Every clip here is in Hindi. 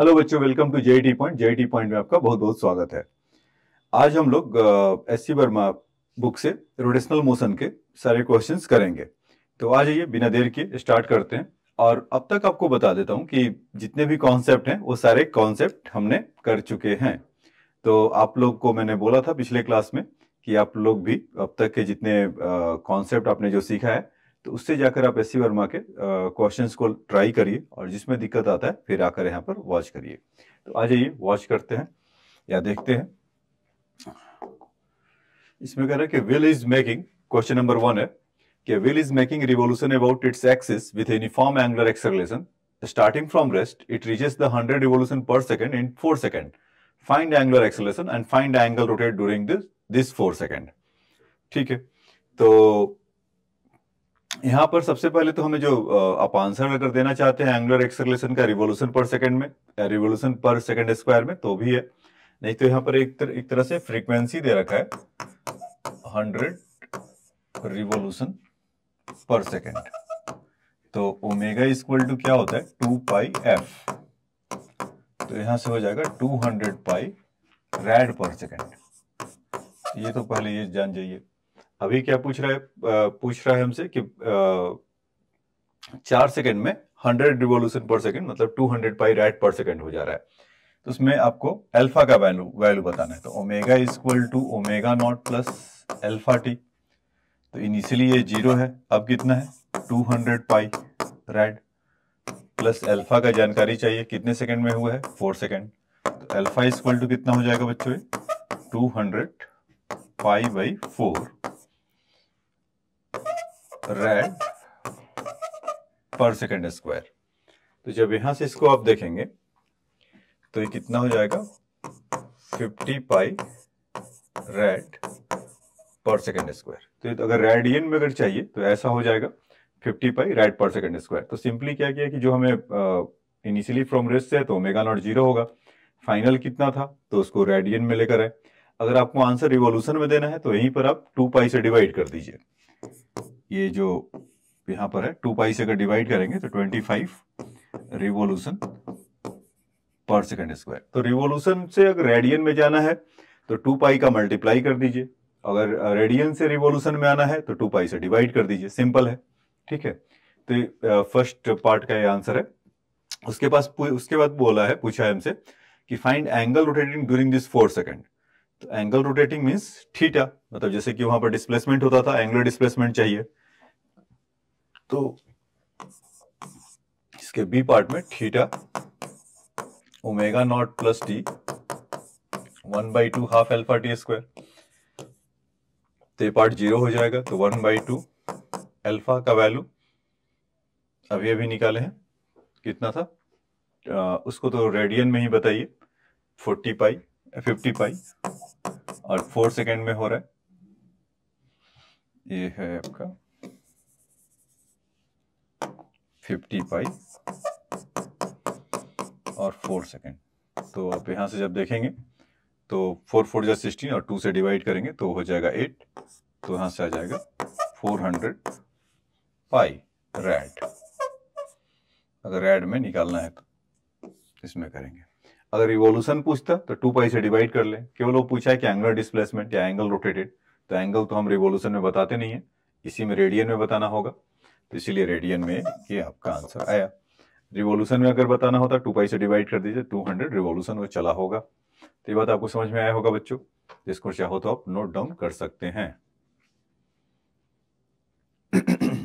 हेलो बच्चों welcome to JET point JET point में आपका बहुत बहुत स्वागत है आज हम लोग एस सी वर्मा बुक से रोटेशनल मोशन के सारे क्वेश्चन करेंगे तो आ जाइए बिना देर के स्टार्ट करते हैं और अब तक आपको बता देता हूँ कि जितने भी कॉन्सेप्ट हैं वो सारे कॉन्सेप्ट हमने कर चुके हैं तो आप लोग को मैंने बोला था पिछले क्लास में कि आप लोग भी अब तक के जितने कॉन्सेप्ट आपने जो सीखा है तो उससे जाकर आप एस वर्मा के क्वेश्चन को ट्राई करिए और जिसमें दिक्कत आता है फिर आकर यहाँ पर वॉच करिए तो आ जाइए वॉच करते हैं या देखते हैं इसमें कह रहे हैं कि wheel is making question number one है कि wheel is making revolution about its axis with uniform angular acceleration starting from rest it reaches the hundred revolution per second in four second. Find angular acceleration and find angle rotate during this this four second. ठीक है तो यहाँ पर सबसे पहले तो हमें जो आप आंसर अगर देना चाहते हैं एंगुलर एक्सलेशन का रिवोल्यूशन पर सेकंड में रिवोल्यूशन पर सेकंड स्क्वायर में तो भी है नहीं तो यहाँ पर एक, तर, एक तरह से फ्रीक्वेंसी दे रखा है हंड्रेड रिवोल्यूशन पर सेकेंड तो ओमेगा इक्वल टू क्या होता है टू पाई एफ तो यहां से हो जाएगा two hundred pi rad per second ये तो पहले ये जान जाइए अभी क्या पूछ रहा है पूछ रहा है हमसे कि चार सेकेंड में हंड्रेड रिवोल्यूशन पर सेकेंड मतलब two hundred pi rad per second हो जा रहा है तो उसमें आपको अल्फा का वैल्यू वैल्यू बताना है तो omega is equal to omega naught plus alpha T तो इनिशियली ये जीरो है अब कितना है two hundred pi rad plus alpha का जानकारी चाहिए कितने सेकंड में हुआ है फोर सेकंड तो अल्फा इक्वल टू कितना हो जाएगा बच्चों two hundred pi by four rad per second square तो जब यहां से इसको आप देखेंगे तो ये कितना हो जाएगा 50 pi rad per second square तो ये तो अगर रेडियन में अगर चाहिए तो ऐसा हो जाएगा 50 pi rad per second square तो सिंपली क्या किया कि जो हमें इनिशियली फ्रॉम रेस्ट से है तो ओमेगा नॉट जीरो होगा फाइनल कितना था तो उसको रेडियन में लेकर आए अगर आपको आंसर रिवोल्यूशन में देना है तो यहीं पर आप टू पाई से डिवाइड कर दीजिए ये जो यहां पर है टू पाई से अगर डिवाइड करेंगे तो twenty five revolution per second square तो रिवोल्यूशन से अगर रेडियन में जाना है तो टू पाई का मल्टीप्लाई कर दीजिए अगर रेडियन से रिवोल्यूशन में आना है तो टू पाई से डिवाइड कर दीजिए सिंपल है ठीक है तो फर्स्ट पार्ट का ये आंसर है उसके पास उसके बाद बोला है पूछा है हमसे कि find angle rotating during this four second तो एंगल रोटेटिंग मींस थीटा मतलब जैसे कि वहां पर डिस्प्लेसमेंट होता था एंगुलर डिस्प्लेसमेंट चाहिए तो इसके बी पार्ट में theta omega naught plus D one by two half alpha T square तो ये पार्ट जीरो हो जाएगा तो वन बाई टू एल्फा का वैल्यू अभी अभी निकाले हैं कितना था आ, उसको तो रेडियन में ही बताइए फोर्टी पाई फिफ्टी पाई और फोर सेकेंड में हो रहा है ये है आपका फिफ्टी पाई और फोर सेकेंड तो आप यहाँ से जब देखेंगे तो फोर फोर जो सिक्सटीन और टू से डिवाइड करेंगे तो हो जाएगा एट तो यहाँ से आ जाएगा फोर हंड्रेड पाई रेड अगर रेड में निकालना है तो इसमें करेंगे अगर रिवोल्यूशन पूछता तो टू पाई से डिवाइड कर ले केवल वो पूछा है कि एंगल डिस्प्लेसमेंट या एंगल रोटेटेड तो एंगल तो हम रिवोल्यूशन में बताते नहीं है इसी में रेडियन में बताना होगा इसीलिए रेडियन में ये आपका आंसर आया रिवॉल्यूशन में अगर बताना होता टू पाई से डिवाइड कर दीजिए टू हंड्रेड रिवॉल्यूशन में चला होगा तो ये बात आपको समझ में आया होगा बच्चों जिसको चाहो तो आप नोट डाउन कर सकते हैं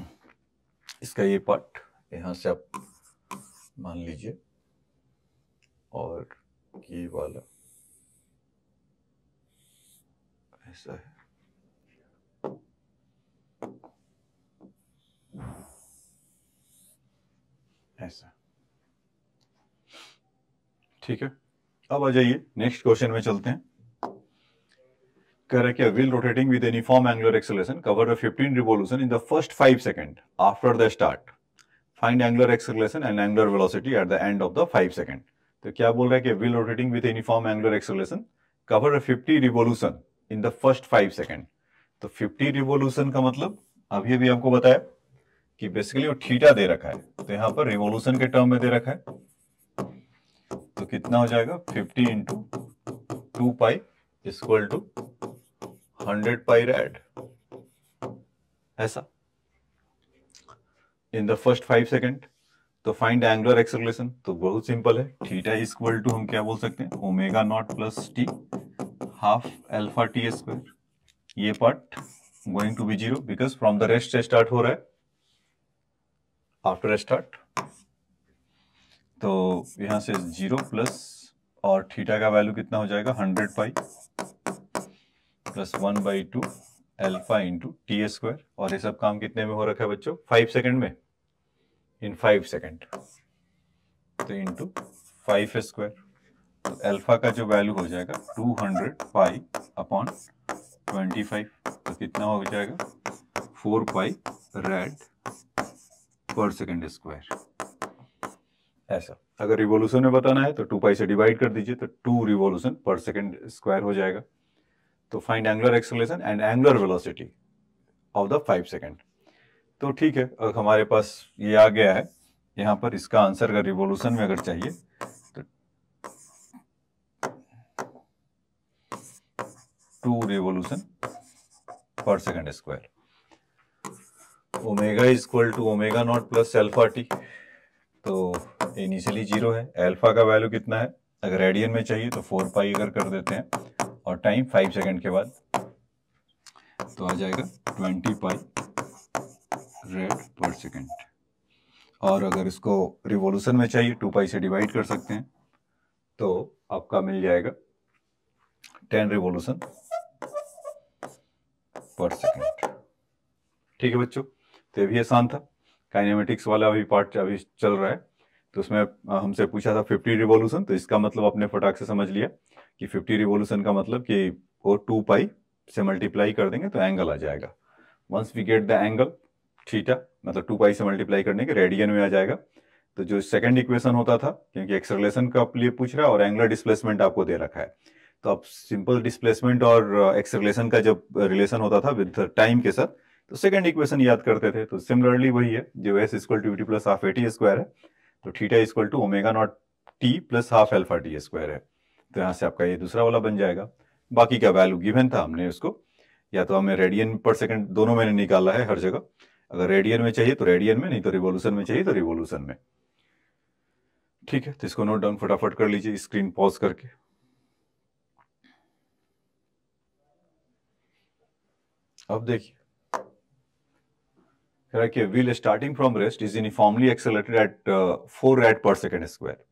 इसका ये पार्ट यहां से आप मान लीजिए और ये वाला ऐसा है ऐसा ठीक है अब आ जाइए नेक्स्ट क्वेश्चन में चलते हैं कह रहा है कि wheel rotating with uniform angular acceleration covered fifteen revolution in the first five second after the start find angular acceleration and angular velocity at the end of the five second तो क्या बोल रहा है कि wheel rotating with uniform angular acceleration cover fifty revolution in the first five second तो फिफ्टी रिवोल्यूशन का मतलब अभी अभी आपको बताया कि बेसिकली वो थीटा दे रखा है तो यहां पर रिवोल्यूशन के टर्म में दे रखा है तो कितना हो जाएगा 50 into two pi equal to hundred pi rad ऐसा in the first five second तो फाइंड एंगुलर एक्सलेशन तो बहुत सिंपल है थीटा इक्वल टू हम क्या बोल सकते हैं omega naught plus T half alpha T square ये part going to be zero because from the rest से स्टार्ट हो रहा है आफ्टर स्टार्ट तो यहां से जीरो प्लस और थीटा का वैल्यू कितना हो जाएगा hundred pi plus one by two alpha into T square और ये सब काम कितने में हो रखा है बच्चों फाइव सेकंड में इन फाइव सेकेंड तो इंटू फाइव स्क्वायर तो एल्फा का जो वैल्यू हो जाएगा two hundred pi upon twenty five तो कितना हो जाएगा four pi rad per second square ऐसा अगर रिवोल्यूशन में बताना है तो टू पाई से डिवाइड कर दीजिए तो two revolution per second square हो जाएगा तो find angular acceleration and angular velocity of the five second तो ठीक है अगर हमारे पास ये आ गया है यहाँ पर इसका आंसर अगर रिवोल्यूशन में अगर चाहिए तो two revolution per second square omega is equal to omega naught plus alpha T तो इनिशियली जीरो है एल्फा का वैल्यू कितना है अगर रेडियन में चाहिए तो फोर पाई अगर कर देते हैं और टाइम फाइव सेकेंड के बाद तो आ जाएगा twenty pi rad per second और अगर इसको रिवोल्यूशन में चाहिए टू पाई से डिवाइड कर सकते हैं तो आपका मिल जाएगा टेन रिवोल्यूशन पर सेकेंड ठीक है बच्चों तो भी आसान था काइनेमेटिक्स वाला भी पार्ट अभी चल रहा है तो उसमें हमसे पूछा था 50 रिवोल्यूशन तो इसका मतलब अपने फटाक से समझ लिया कि 50 रिवोल्यूशन का मतलब कि वो टू पाई से मल्टीप्लाई कर देंगे तो एंगल आ जाएगा once we get the angle theta मतलब टू पाई से मल्टीप्लाई करने के रेडियन में आ जाएगा तो जो सेकंड इक्वेशन होता था क्योंकि एक्सरलेशन का लिए पूछ रहा है और एंगुलर डिस्प्लेसमेंट आपको दे रखा है तो अब सिंपल डिस्प्लेसमेंट और एक्सरलेशन का जब रिलेशन होता था विद टाइम के साथ तो सेकंड इक्वेशन याद करते थे तो सिमिलरली वही है जो S equal to T plus half A T square है तो theta equal to omega naught T plus half alpha T square है तो यहाँ से आपका ये दूसरा वाला बन जाएगा बाकी का वैल्यू गिवन था हमने उसको या तो हमें रेडियन पर सेकंड दोनों मैंने निकाला है हर जगह अगर रेडियन में चाहिए तो रेडियन में नहीं तो रिवोल्यूशन में चाहिए तो रिवोल्यूशन में ठीक है तो इसको नोट डाउन फटाफट कर लीजिए स्क्रीन पॉज करके अब देखिए है कि wheel starting from rest is uniformly accelerated at four rad per second square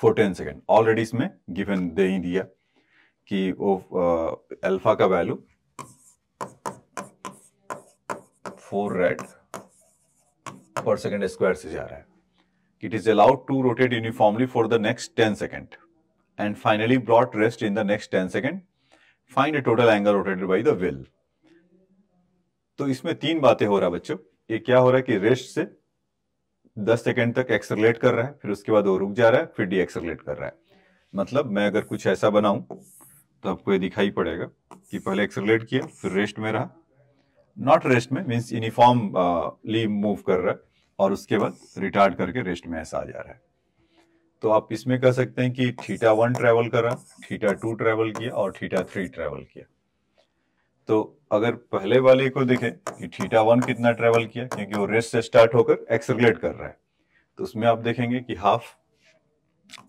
for ten second already इसमें गिवन दे ही दिया कि वो अल्फा uh, का value four rad per second square से जा रहा है it is allowed to rotate uniformly for the next ten second and finally brought rest in the next ten second find total angle rotated by the wheel तो इसमें तीन बातें हो रहा बच्चों ये क्या हो रहा है कि रेस्ट से 10 सेकेंड तक एक्सरलेट कर रहा है फिर उसके बाद वो रुक जा रहा है फिर डी एक्सरलेट कर रहा है मतलब मैं अगर कुछ ऐसा बनाऊं तो आपको ये दिखाई पड़ेगा कि पहले एक्सरलेट किया फिर रेस्ट में रहा नॉट रेस्ट में मीन्स यूनिफॉर्मली मूव कर रहा है और उसके बाद रिटार्ड करके रेस्ट में ऐसा आ जा रहा है तो आप इसमें कह सकते हैं कि थीटा वन ट्रैवल करा थीटा टू ट्रैवल किया और थीटा थ्री ट्रैवल किया तो अगर पहले वाले को देखें कि थीटा वन कितना ट्रेवल किया क्योंकि वो रेस्ट से स्टार्ट होकर एक्सरलेट कर रहा है तो उसमें आप देखेंगे कि half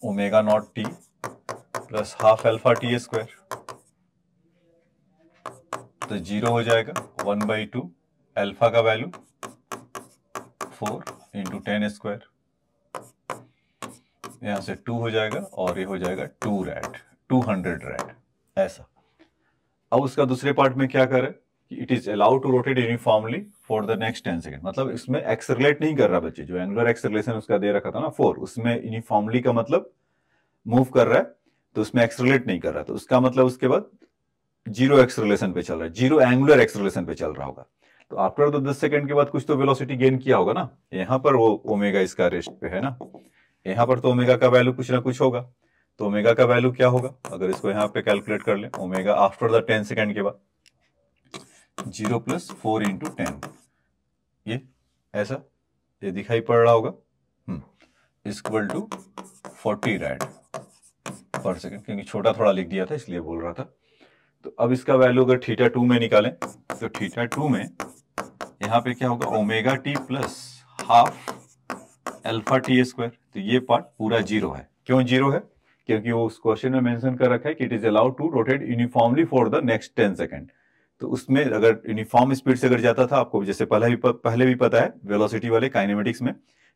omega naught T plus half alpha T square तो जीरो हो जाएगा वन बाई टू एल्फा का value four into ten square यहां से टू हो जाएगा और ये हो जाएगा two rad two hundred rad ऐसा अब उसका दूसरे पार्ट में क्या करे it is allowed to rotate uniformly for the next ten second मतलब इसमें एक्सरलेट नहीं कर रहा बच्चे जो एंगुलर एक्सरलेशन उसका दे रखा था ना फोर उसमें यूनिफॉर्मली का मतलब मूव कर रहा है तो उसमें एक्सरलेट नहीं कर रहा तो उसका मतलब उसके बाद जीरो एक्सरलेशन पे चल रहा है जीरो एंगुलर एक्सरलेशन पे चल रहा होगा तो आफ्टर तो दस सेकंड के बाद कुछ तो वेलोसिटी गेन किया होगा ना यहाँ पर वो ओमेगा इसका रेस्ट पे है ना यहाँ पर तो ओमेगा का वैल्यू कुछ ना कुछ होगा तो ओमेगा का वैल्यू क्या होगा अगर इसको यहाँ पे कैलकुलेट कर ले omega after the ten second के बाद zero plus four into ten ये ऐसा ये दिखाई पड़ रहा होगा equal to forty rad per second क्योंकि छोटा थोड़ा लिख दिया था इसलिए बोल रहा था तो अब इसका वैल्यू अगर थीटा टू में निकालें तो थीटा टू में यहाँ पे क्या होगा omega T plus half alpha T square तो ये पार्ट पूरा जीरो है क्यों जीरो है क्योंकि वो उस क्वेश्चन में मेंशन कर रखा है कि it is allowed to rotate uniformly for the next ten second तो उसमें अगर यूनिफॉर्म स्पीड से अगर जाता था आपको जैसे पहले भी पहले भी पता है वेलोसिटी वाले काइनेमेटिक्स में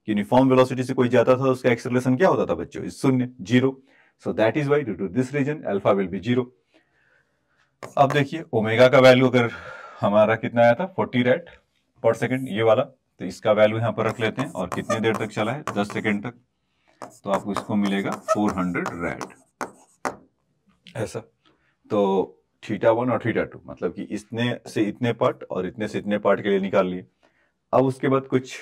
यूनिफॉर्म वेलोसिटी से कोई जाता था तो उसका एक्सेलरेशन क्या होता था बच्चों शून्य zero so that is why due to this reason alpha will be zero अब देखिए ओमेगा का वैल्यू अगर हमारा कितना आया था फोर्टी रेट पर सेकेंड ये वाला तो इसका वैल्यू यहाँ पर रख लेते हैं और कितने देर तक चला है दस सेकेंड तक तो आपको इसको मिलेगा 400 हंड्रेड रेड ऐसा तो थीटा वन और थीटा टू मतलब कि इतने से इतने पार्ट और इतने से इतने पार्ट के लिए निकाल लिए अब उसके बाद कुछ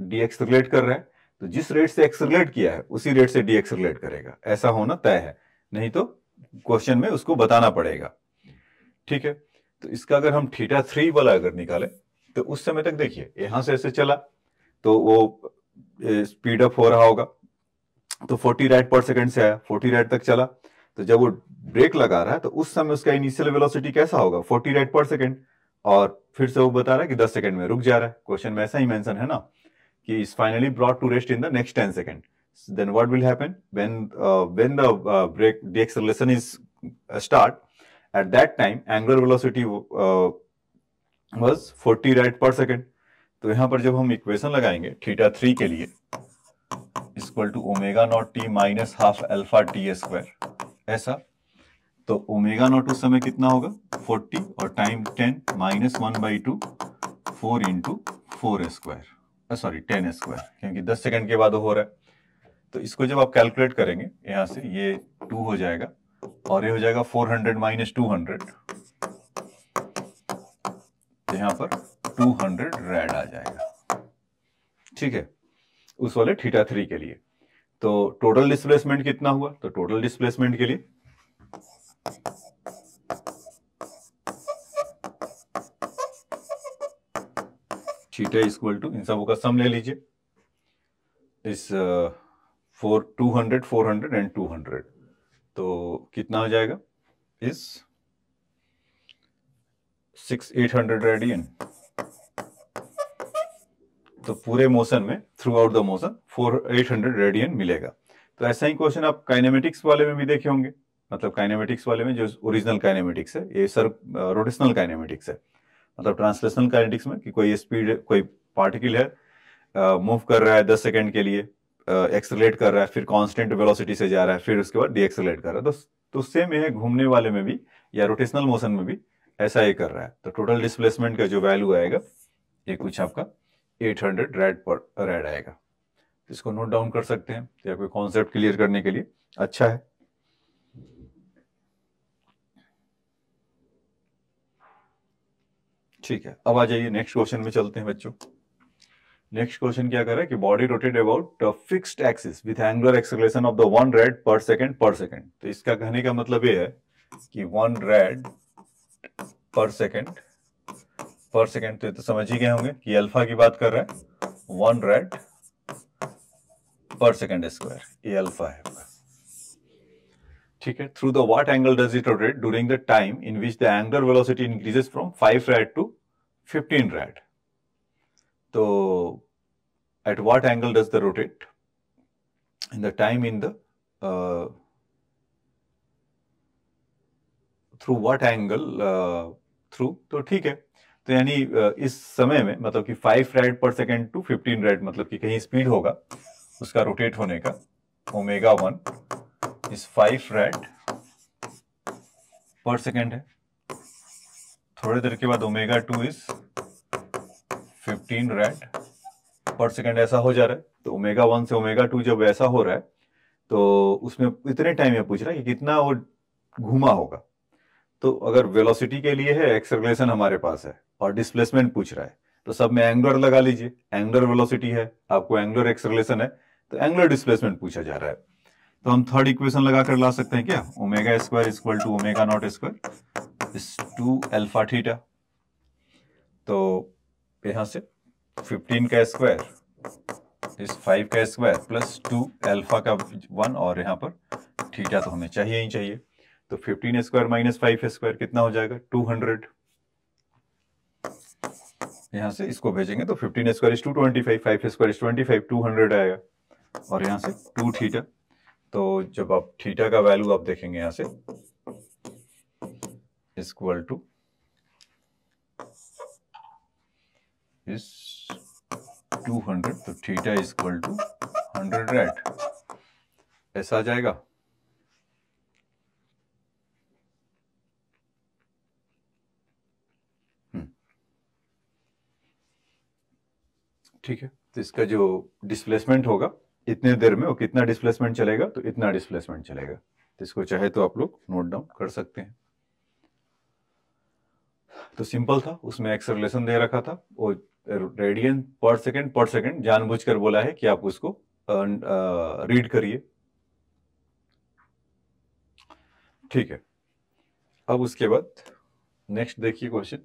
डी कर रहा है तो जिस रेट से एक्सरलेट किया है उसी रेट से डी करेगा ऐसा होना तय है नहीं तो क्वेश्चन में उसको बताना पड़ेगा ठीक है तो इसका अगर हम थीटा थ्री वाला अगर निकाले तो उस समय तक देखिए यहां से ऐसे चला तो वो स्पीड अप हो रहा होगा तो 40 राइट पर सेकंड से आया 40 राइट तक चला तो जब वो ब्रेक लगा रहा है तो उस समय उसका इनिशियल वेलोसिटी कैसा होगा 40 राइट पर सेकंड और फिर से वो बता रहा है कि 10 सेकंड में रुक जा रहा है क्वेश्चन में ऐसा ही मेंशन है ना कि is finally brought to rest in the next 10 second then what will happen when when the brake deceleration is start at that time angular velocity uh, was 40 right per second तो यहां पर जब हम इक्वेशन लगाएंगे थीटा थ्री के लिए equal to omega naught T minus half alpha T square ऐसा तो ओमेगा नॉट उस समय कितना होगा 40 और time 10 minus one by two four into four square sorry ten square क्योंकि 10 सेकंड के बाद हो रहा है तो इसको जब आप कैलकुलेट करेंगे यहाँ से ये 2 हो जाएगा और ये हो जाएगा 400 हंड्रेड माइनस टू हंड्रेड यहाँ पर 200 रेड आ जाएगा ठीक है उस वाले थीटा थ्री के लिए तो टोटल डिस्प्लेसमेंट कितना हुआ तो टोटल डिस्प्लेसमेंट के लिए थीटा इक्वल टू इन सबों का सम ले लीजिए इस four two hundred four hundred and two hundred तो कितना हो जाएगा इस सिक्स एट हंड्रेड रेडियन तो पूरे मोशन में throughout the motion four eight hundred radian मिलेगा तो ऐसा ही क्वेश्चन आप काइनेमेटिक्स वाले में भी देखे होंगे मतलब काइनेमेटिक्स वाले में जो ओरिजिनल काइनेमेटिक्स है ये सर रोटेशनल काइनेमेटिक्स है मतलब ट्रांसलेशनल काइनेटिक्स में कि कोई स्पीड कोई पार्टिकल है मूव कर रहा है दस सेकेंड के लिए एक्सलेट कर रहा है फिर कॉन्स्टेंट वेलोसिटी से जा रहा है फिर उसके बाद डीएक्सलेट कर रहा है तो तो सेम यह घूमने वाले में भी या रोटेशनल मोशन में भी ऐसा ही कर रहा है तो टोटल डिस्प्लेसमेंट का जो वैल्यू आएगा ये कुछ आपका eight hundred rad per rad आएगा इसको नोट डाउन कर सकते हैं या कोई कॉन्सेप्ट क्लियर करने के लिए अच्छा है ठीक है अब आ जाइए नेक्स्ट क्वेश्चन में चलते हैं बच्चों नेक्स्ट क्वेश्चन क्या कर रहा है कि body rotate about fixed axis with angular acceleration of the one rad per second per second तो इसका कहने का मतलब यह है कि one rad per second per second तो, तो समझ ही गए होंगे कि अल्फा की बात कर रहे हैं one rad per second square ये अल्फा है ठीक है through the what angle does it rotate during the time in which the angular velocity increases from five rad to fifteen rad तो at what angle does the rotate in the time in the through what angle through तो ठीक है तो यानी इस समय में मतलब कि five rad per second to fifteen rad मतलब कि कहीं स्पीड होगा उसका रोटेट होने का omega one is five rad per second है थोड़ी देर के बाद omega two is fifteen rad per second ऐसा हो जा रहा है तो ओमेगा वन से ओमेगा टू जब ऐसा हो रहा है तो उसमें इतने टाइम में पूछ रहा है कि कितना वो घूमा होगा तो अगर वेलोसिटी के लिए है एक्सरग्लेशन हमारे पास है और डिस्प्लेसमेंट पूछ रहा है तो सब में एंगुलर लगा लीजिए एंगुलर वेलोसिटी है आपको एंगुलर एक्सरग्लेशन है तो एंगुलर डिस्प्लेसमेंट पूछा जा रहा है तो हम थर्ड इक्वेशन लगा कर ला सकते हैं क्या omega square equal to omega naught square two alpha theta तो यहां से 15 का स्क्वायर इस 5 का स्क्वायर प्लस टू एल्फा का वन और यहां पर थीटा तो हमें चाहिए ही चाहिए तो fifteen square minus five square कितना हो जाएगा टू हंड्रेड यहां से इसको भेजेंगे तो fifteen square two twenty five five square twenty five two hundred आएगा और यहां से टू थीटा तो जब आप थीटा का वैल्यू आप देखेंगे यहां से इक्वल टू टू हंड्रेड तो theta is equal to hundred rad ऐसा आ जाएगा ठीक है तो इसका जो डिस्प्लेसमेंट होगा इतने देर में वो कितना डिस्प्लेसमेंट चलेगा तो इतना डिस्प्लेसमेंट चलेगा तो इसको चाहे तो आप लोग नोट डाउन कर सकते हैं तो सिंपल था उसमें एक्सरलेशन दे रखा था वो रेडियन पर सेकेंड पर सेकेंड जानबूझकर बोला है कि आप उसको रीड करिए ठीक है अब उसके बाद नेक्स्ट देखिए question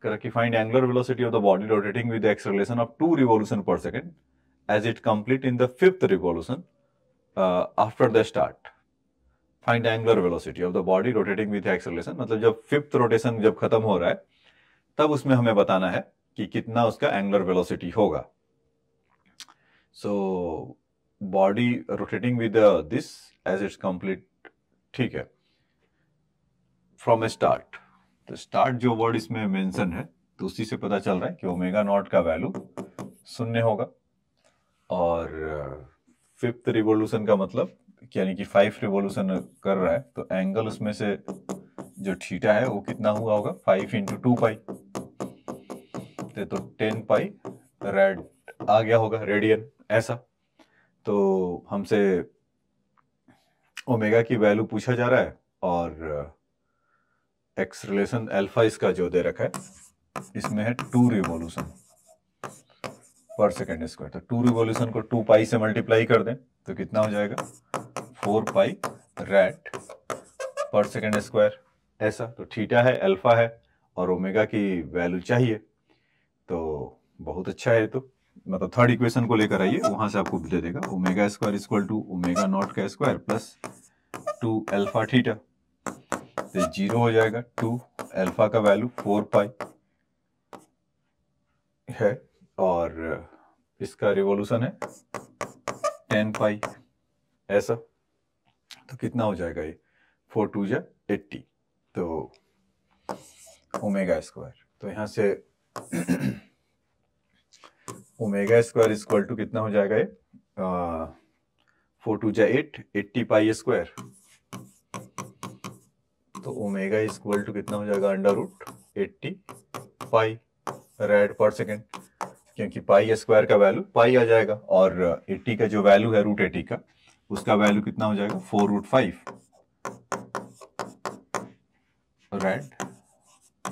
Correct. You find angular velocity of the body rotating with the acceleration of 2 revolution per second as it complete in the fifth revolution uh, after the start. Find angular velocity of the body rotating with acceleration. मतलब जब fifth rotation जब खत्म हो रहा है तब उसमें हमें बताना है कि कितना उसका एंगुलर वेलोसिटी होगा so body rotating with this as it's complete ठीक है फ्रॉम ए स्टार्ट तो स्टार्ट जो वर्ड इसमें मेंशन है तो उसी से पता चल रहा है कि ओमेगा नॉट का वैल्यू शून्य होगा और फिफ्थ uh, रिवोल्यूशन का मतलब यानी कि फाइव रिवोल्यूशन कर रहा है तो एंगल उसमें से जो ठीटा है वो कितना हुआ होगा फाइव इंटू टू पाई तो टेन पाई रेड आ गया होगा रेडियन ऐसा तो हमसे ओमेगा की वैल्यू पूछा जा रहा है और uh, एक्स रिलेशन अल्फा इसका जो दे रखा है इसमें है two revolution per second square तो टू रिवोल्यूशन को टू पाई से मल्टीप्लाई कर दें तो कितना हो जाएगा four pi rad per second square ऐसा तो थीटा है अल्फा है और ओमेगा की वैल्यू चाहिए तो बहुत अच्छा है तो मतलब थर्ड इक्वेशन को लेकर आइए वहां से आपको दे देगा omega square equal to omega naught का square plus two alpha theta तो जीरो हो जाएगा टू अल्फा का वैल्यू फोर पाई है और इसका रिवॉल्यूशन है टेन पाई ऐसा तो कितना हो जाएगा ये फोर टू या एट्टी तो ओमेगा स्क्वायर तो यहां से ओमेगा स्क्वायर इक्वल टू कितना हो जाएगा ये फोर टू या एट एट्टी पाई स्क्वायर तो ओमेगा इज इक्वल टू कितना हो जाएगा under root eighty pi rad per second क्योंकि पाई स्क्वायर का वैल्यू पाई आ जाएगा और एट्टी का जो वैल्यू है रूट एटी का उसका वैल्यू कितना हो जाएगा four root five rad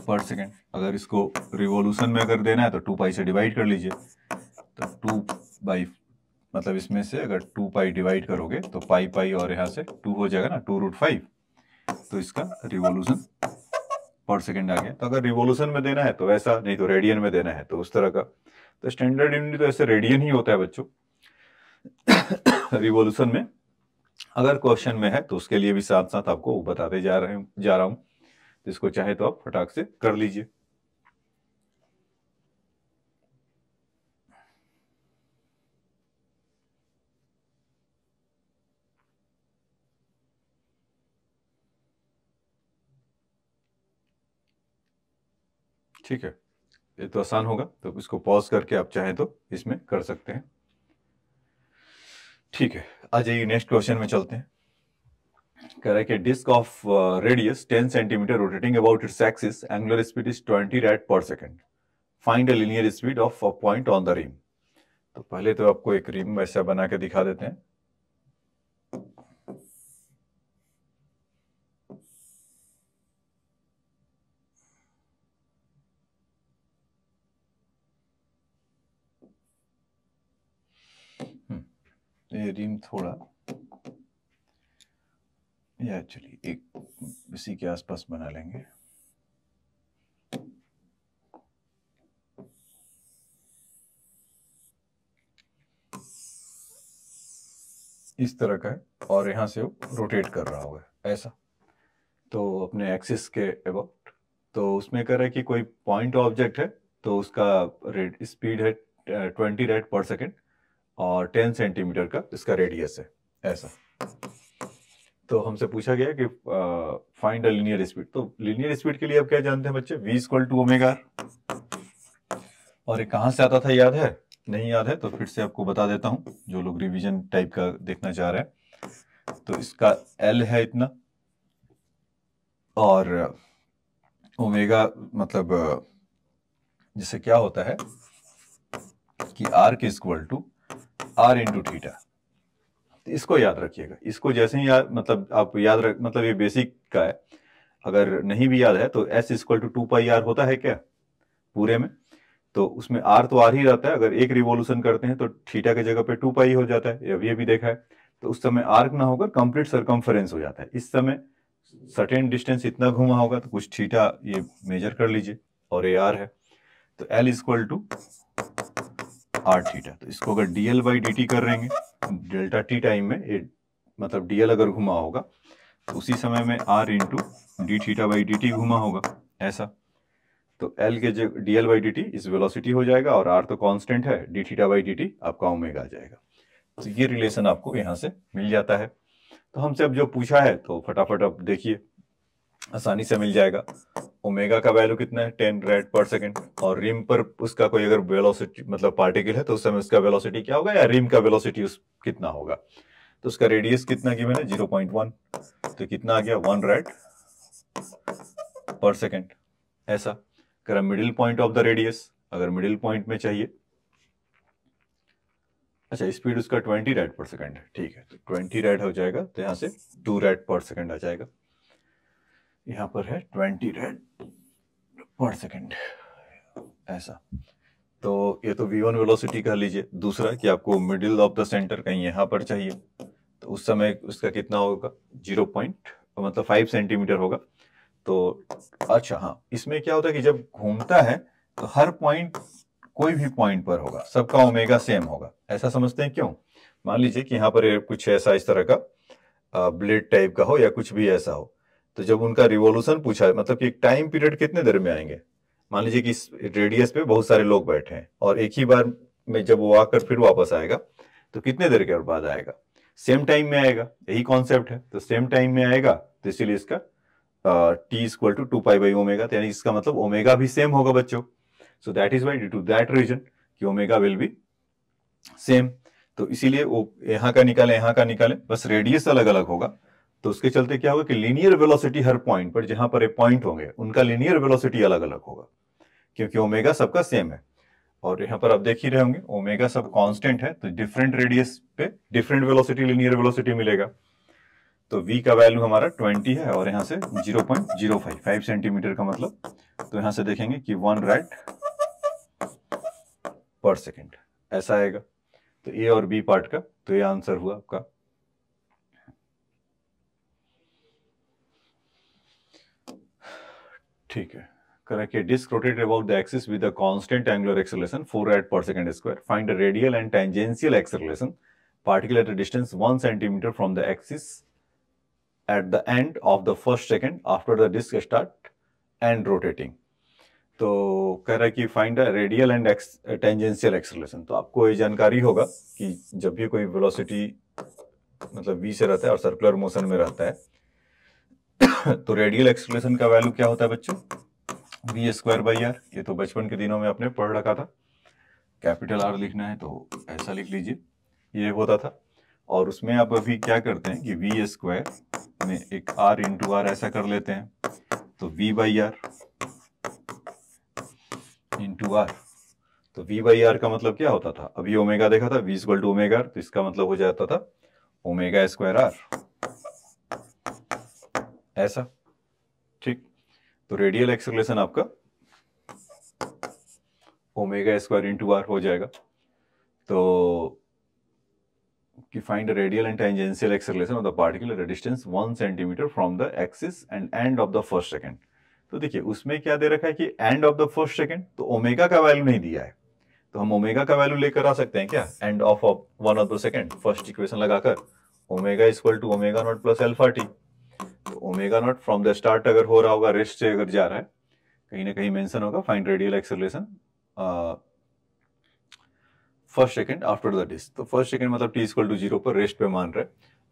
per second अगर इसको रिवोल्यूशन में अगर देना है तो टू पाई से डिवाइड कर लीजिए तो टू बाई मतलब इसमें से अगर टू पाई डिवाइड करोगे तो पाई पाई और यहां से टू हो जाएगा ना टू रूट फाइव तो इसका रिवोल्यूशन पर सेकेंड आ गया तो अगर रिवोल्यूशन में देना है तो वैसा नहीं तो रेडियन में देना है तो उस तरह का तो स्टैंडर्ड यूनिट तो ऐसे रेडियन ही होता है बच्चों रिवोल्यूशन में अगर क्वेश्चन में है तो उसके लिए भी साथ साथ आपको बताते जा रहे जा रहा हूं इसको चाहे तो आप फटाक से कर लीजिए ठीक है ये तो आसान होगा तो इसको पॉज करके आप चाहें तो इसमें कर सकते हैं ठीक है आ जाइए नेक्स्ट क्वेश्चन में चलते हैं कह रहे कि disk of radius 10 centimetre rotating about its axis angular speed is 20 rad per second find a linear speed of a point on the rim तो पहले तो आपको एक रिम ऐसा बना के दिखा देते हैं रिम थोड़ा या एक्चुअली एक इसी के आसपास बना लेंगे इस तरह का है और यहां से रोटेट कर रहा होगा ऐसा तो अपने एक्सिस के अबाउट तो उसमें कह रहा है कि कोई पॉइंट ऑब्जेक्ट है तो उसका रेट स्पीड है ट्वेंटी रेट पर सेकेंड और टेन सेंटीमीटर का इसका रेडियस है ऐसा तो हमसे पूछा गया कि फाइंड अ लिनियर स्पीड तो लिनियर स्पीड के लिए आप क्या जानते हैं बच्चे वी इक्वल टू ओमेगा और ये कहां से आता था याद है नहीं याद है तो फिर से आपको बता देता हूं जो लोग रिवीजन टाइप का देखना चाह रहे हैं तो इसका एल है इतना और ओमेगा मतलब जिससे क्या होता है कि arc equal to R into theta इसको याद रखिएगा इसको जैसे ही याद मतलब आप याद रख मतलब ये बेसिक का है अगर नहीं भी याद है तो S equal to two pi R होता है क्या पूरे में तो उसमें आर तो आर ही रहता है अगर एक रिवोल्यूशन करते हैं तो थीटा के जगह पे टू पाई हो जाता है अभी अभी देखा है तो उस समय आर्क ना होगा कंप्लीट सरकमफेरेंस हो जाता है इस समय सर्टेन डिस्टेंस इतना घुमा होगा तो कुछ थीटा ये मेजर कर लीजिए और ए आर है तो L equal to R theta तो इसको अगर डीएल बाई डी टी कर हैं डेल्टा टी टाइम में ए, मतलब डीएल अगर घुमा होगा तो उसी समय में R into D theta by D T घुमा होगा ऐसा तो एल के जो डीएल बाई डी टी इस वेलोसिटी हो जाएगा और आर तो कांस्टेंट है D theta by D T आपका ओमेगा आ जाएगा तो ये रिलेशन आपको यहाँ से मिल जाता है तो हमसे अब जो पूछा है तो फटाफट अब देखिए आसानी से मिल जाएगा ओमेगा का वैल्यू कितना है टेन रेड पर सेकेंड और रिम पर उसका कोई अगर वेलोसिटी मतलब पार्टिकल है तो उस समय उसका वेलोसिटी क्या होगा या रिम का वेलोसिटी उस कितना होगा तो उसका रेडियस कितना की मैंने जीरो पॉइंट वन तो कितना आ गया वन रेड पर सेकेंड ऐसा अगर middle point of the radius अगर मिडिल पॉइंट में चाहिए अच्छा स्पीड उसका ट्वेंटी रेड पर सेकेंड है ठीक है तो ट्वेंटी रेड हो जाएगा तो यहाँ से टू रेड पर सेकेंड आ जाएगा यहाँ पर है ट्वेंटी रेड पर सेकेंड ऐसा तो ये तो वी वन वेलोसिटी कह लीजिए दूसरा कि आपको मिडिल ऑफ द सेंटर कहीं यहाँ पर चाहिए तो उस समय उसका कितना होगा जीरो पॉइंट मतलब फाइव सेंटीमीटर होगा तो अच्छा हाँ इसमें क्या होता है कि जब घूमता है तो हर पॉइंट कोई भी पॉइंट पर होगा सबका ओमेगा सेम होगा ऐसा समझते हैं क्यों मान लीजिए कि यहाँ पर कुछ ऐसा इस तरह का ब्लेड टाइप का हो या कुछ भी ऐसा हो तो जब उनका रिवोल्यूशन पूछा है मतलब कि एक टाइम पीरियड कितने देर में आएंगे मान लीजिए कि इस रेडियस पे बहुत सारे लोग बैठे हैं और एक ही बार में जब वो आकर फिर वापस आएगा तो कितने देर के बाद आएगा सेम टाइम में आएगा यही कॉन्सेप्ट है तो सेम टाइम में आएगा तो इसीलिए इसका T equal to two pi by omega यानी इसका मतलब ओमेगा भी सेम होगा बच्चों so that is why due to that reason कि ओमेगा विल बी सेम तो इसीलिए वो यहाँ का निकाले यहाँ का निकाले बस रेडियस अलग अलग होगा तो उसके चलते क्या होगा कि लीनियर वेलोसिटी हर पॉइंट पर जहां पर पॉइंट होंगे उनका लीनियर वेलोसिटी अलग अलग होगा क्योंकि ओमेगा सबका सेम है और यहां पर आप देख ही रहे होंगे ओमेगा सब कांस्टेंट है तो डिफरेंट रेडियस पे डिफरेंट वेलोसिटी लीनियर वेलोसिटी मिलेगा तो वी का वैल्यू हमारा 20 है और यहां से 0.05 5 सेंटीमीटर का मतलब तो यहां से देखेंगे कि वन रैट पर सेकेंड ऐसा आएगा तो ए और बी पार्ट का तो ये आंसर हुआ आपका ठीक है करेक्ट ये disk rotate about the axis with a constant angular acceleration 4 rad per second square find the radial and tangential acceleration particle at a distance 1 centimetre from the axis at the end of the first second after the disk start and rotating तो कह रहा है कि find radial and tangential acceleration तो आपको ये जानकारी होगा कि जब भी कोई वेलोसिटी मतलब वी से रहता है और सर्कुलर मोशन में रहता है तो रेडियल एक्सलेशन का वैल्यू क्या होता है बच्चों वी स्क्वायर बाई आर ये तो बचपन के दिनों में आपने पढ़ रखा था कैपिटल आर लिखना है तो ऐसा लिख लीजिए ये होता था और उसमें आप अभी क्या करते हैं कि वी स्क्वायर में एक आर इंटू आर ऐसा कर लेते हैं तो V by R into R तो वी बाई आर का मतलब क्या होता था अभी ओमेगा देखा था वी इक्वल टू ओमेगा तो इसका मतलब हो जाता था ओमेगा स्क्वायर आर ऐसा ठीक तो रेडियल एक्सलेशन आपका ओमेगा स्क्वायर इंटू आर हो जाएगा तो कि find radial and tangential acceleration of the particular particle at a distance one centimeter from and axis and end of the तो देखिए उसमें क्या दे रखा है कि end of the first second तो ओमेगा का वैल्यू नहीं दिया है तो हम ओमेगा का वैल्यू लेकर आ सकते हैं क्या end of of one of the second first equation लगाकर omega equal to omega naught plus alpha T omega naught from the start अगर हो रहा होगा रेस्ट से अगर जा रहा है कहीं ना कहीं मेंशन होगा find radial acceleration first second after the disk तो फर्स्ट सेकंड मतलब टी इक्वल टू जीरो पर रेस्ट पे मान रहे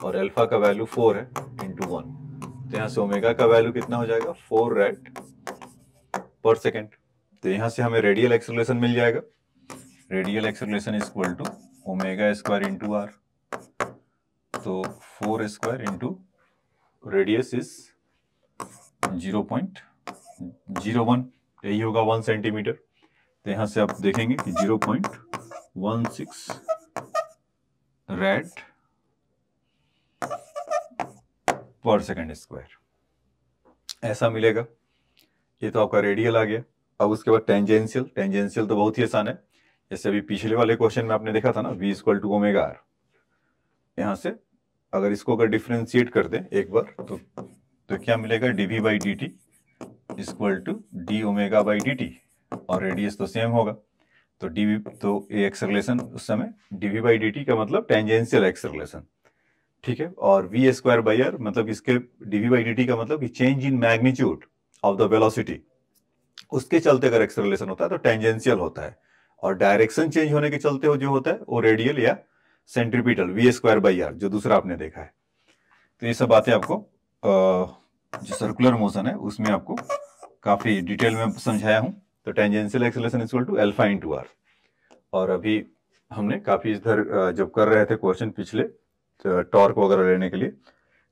और अल्फा का वैल्यू फोर है इंटू वन तो यहाँ से ओमेगा का वैल्यू कितना हो जाएगा फोर रेट पर सेकेंड तो यहाँ से हमें रेडियल एक्सेलरेशन मिल जाएगा radial acceleration equal to omega square into R तो four square into radius is zero point zero one यही होगा वन सेंटीमीटर तो यहां से आप देखेंगे कि zero point one six rad per second square ऐसा मिलेगा ये तो आपका रेडियल आ गया अब उसके बाद टेंजेंशियल टेंजेंशियल तो बहुत ही आसान है जैसे अभी पिछले वाले क्वेश्चन में आपने देखा था ना V equal to omega R यहां से अगर इसको अगर डिफ्रेंशिएट कर दें एक बार तो तो क्या मिलेगा D V by D T is equal to D omega by D T और रेडियस तो सेम होगा तो डी वी तो ये एक्सरलेशन उस समय D V by D T का मतलब टेंजेंशियल एक्सरलेशन ठीक है और वी स्क्वायर बाई आर मतलब इसके D V by D T का मतलब कि change in magnitude of the velocity उसके चलते अगर एक्सरलेशन होता है तो टेंजेंशियल होता है और डायरेक्शन चेंज होने के चलते हो जो होता है वो रेडियल या centripetal V square by R जो दूसरा आपने देखा है तो ये सब बातें आपको जो सर्कुलर मोशन है उसमें आपको काफ़ी डिटेल में समझाया हूं तो tangential acceleration is to alpha in R और अभी हमने काफ़ी इधर जब कर रहे थे क्वेश्चन पिछले टॉर्क वगैरह लेने के लिए